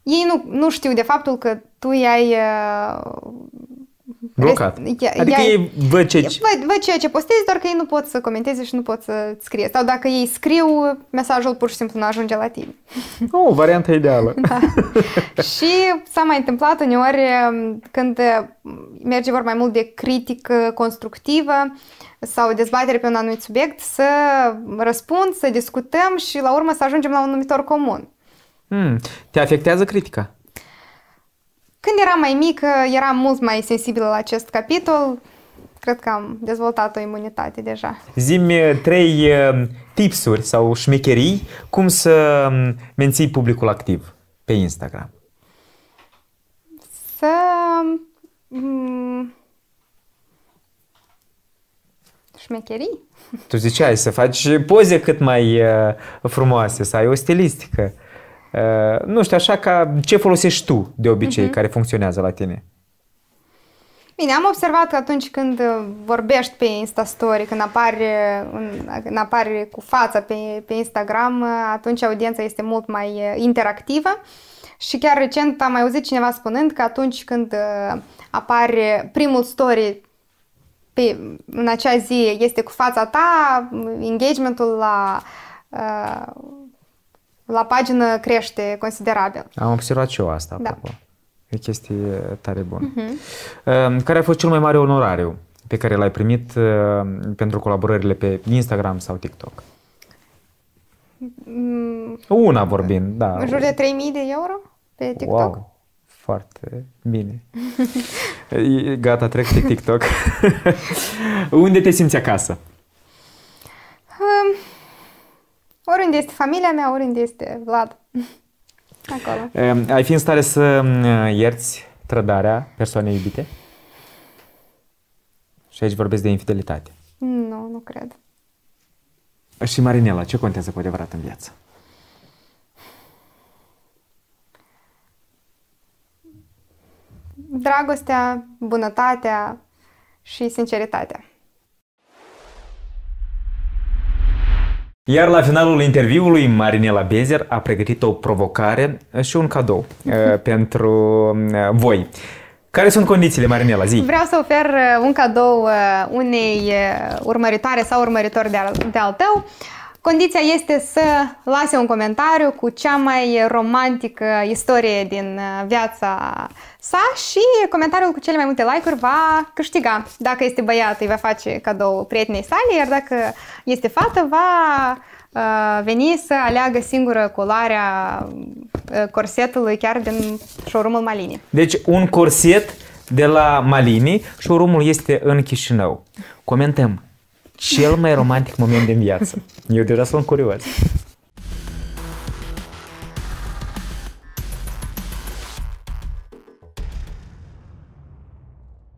ei nu, nu știu de faptul că tu i-ai uh, Blocat. Ia, adică ia, ei văd, ce... văd, văd ceea ce postezi, doar că ei nu pot să comenteze și nu pot să scrie. Sau dacă ei scriu, mesajul pur și simplu nu ajunge la tine. O, oh, varianta ideală. da. și s-a mai întâmplat uneori um, când um, merge vorba mai mult de critică constructivă sau dezbatere pe un anumit subiect, să răspund, să discutăm și la urmă să ajungem la un numitor comun. Hmm. Te afectează critica? Când eram mai mică, eram mult mai sensibilă la acest capitol. Cred că am dezvoltat o imunitate deja. Zim uh, trei uh, tipsuri sau șmecherii cum să um, menții publicul activ pe Instagram. Să mm, șmecherii. Tu ziceai să faci poze cât mai uh, frumoase, să ai o stilistică. Eh, nu știu, așa ca ce folosești tu de obicei uh-huh. care funcționează la tine? Bine, am observat că atunci când uh, vorbești pe Instastory, când apare, când apare cu fața pe, pe Instagram, uh, atunci audiența este mult mai uh, interactivă. Și chiar recent am mai auzit cineva spunând că atunci când apare primul story pe, în acea zi este cu fața ta, engagementul la uh, la pagină crește considerabil. Am observat și eu asta, da. apropo. E chestie tare bună. Uh-huh. Care a fost cel mai mare onorariu pe care l-ai primit ehm, pentru colaborările pe Instagram sau TikTok? Mm. Una vorbind, da. În jur de 3000 de euro pe TikTok? Wow, foarte bine. Gata, trec pe TikTok. Unde te simți acasă? Um, Oriunde este familia mea, oriunde este Vlad. Acolo. ai fi în stare să mm, ierți trădarea persoanei iubite? Și aici vorbesc de infidelitate. Nu, nu cred. Și Marinela, ce contează cu adevărat în viață? Dragostea, bunătatea și sinceritatea. Iar la finalul interviului, Marinela Bezer a pregătit o provocare și un cadou eh, pentru eh, voi. Care sunt condițiile, Marinela? Zi! Vreau să ofer eh, un cadou unei urmăritoare sau urmăritor de al, de al tău. Condiția este să lase un comentariu cu cea mai romantică istorie din uh, viața sa și comentariul cu cele mai multe like-uri va câștiga. Dacă este băiat, îi va face cadou prietenei sale, iar dacă este fată, va uh, veni să aleagă singură culoarea uh, corsetului chiar din showroom-ul Malini. Deci un corset de la Malini, showroom-ul este în Chișinău. Comentăm cel mai romantic moment din viață. Eu deja sunt curios.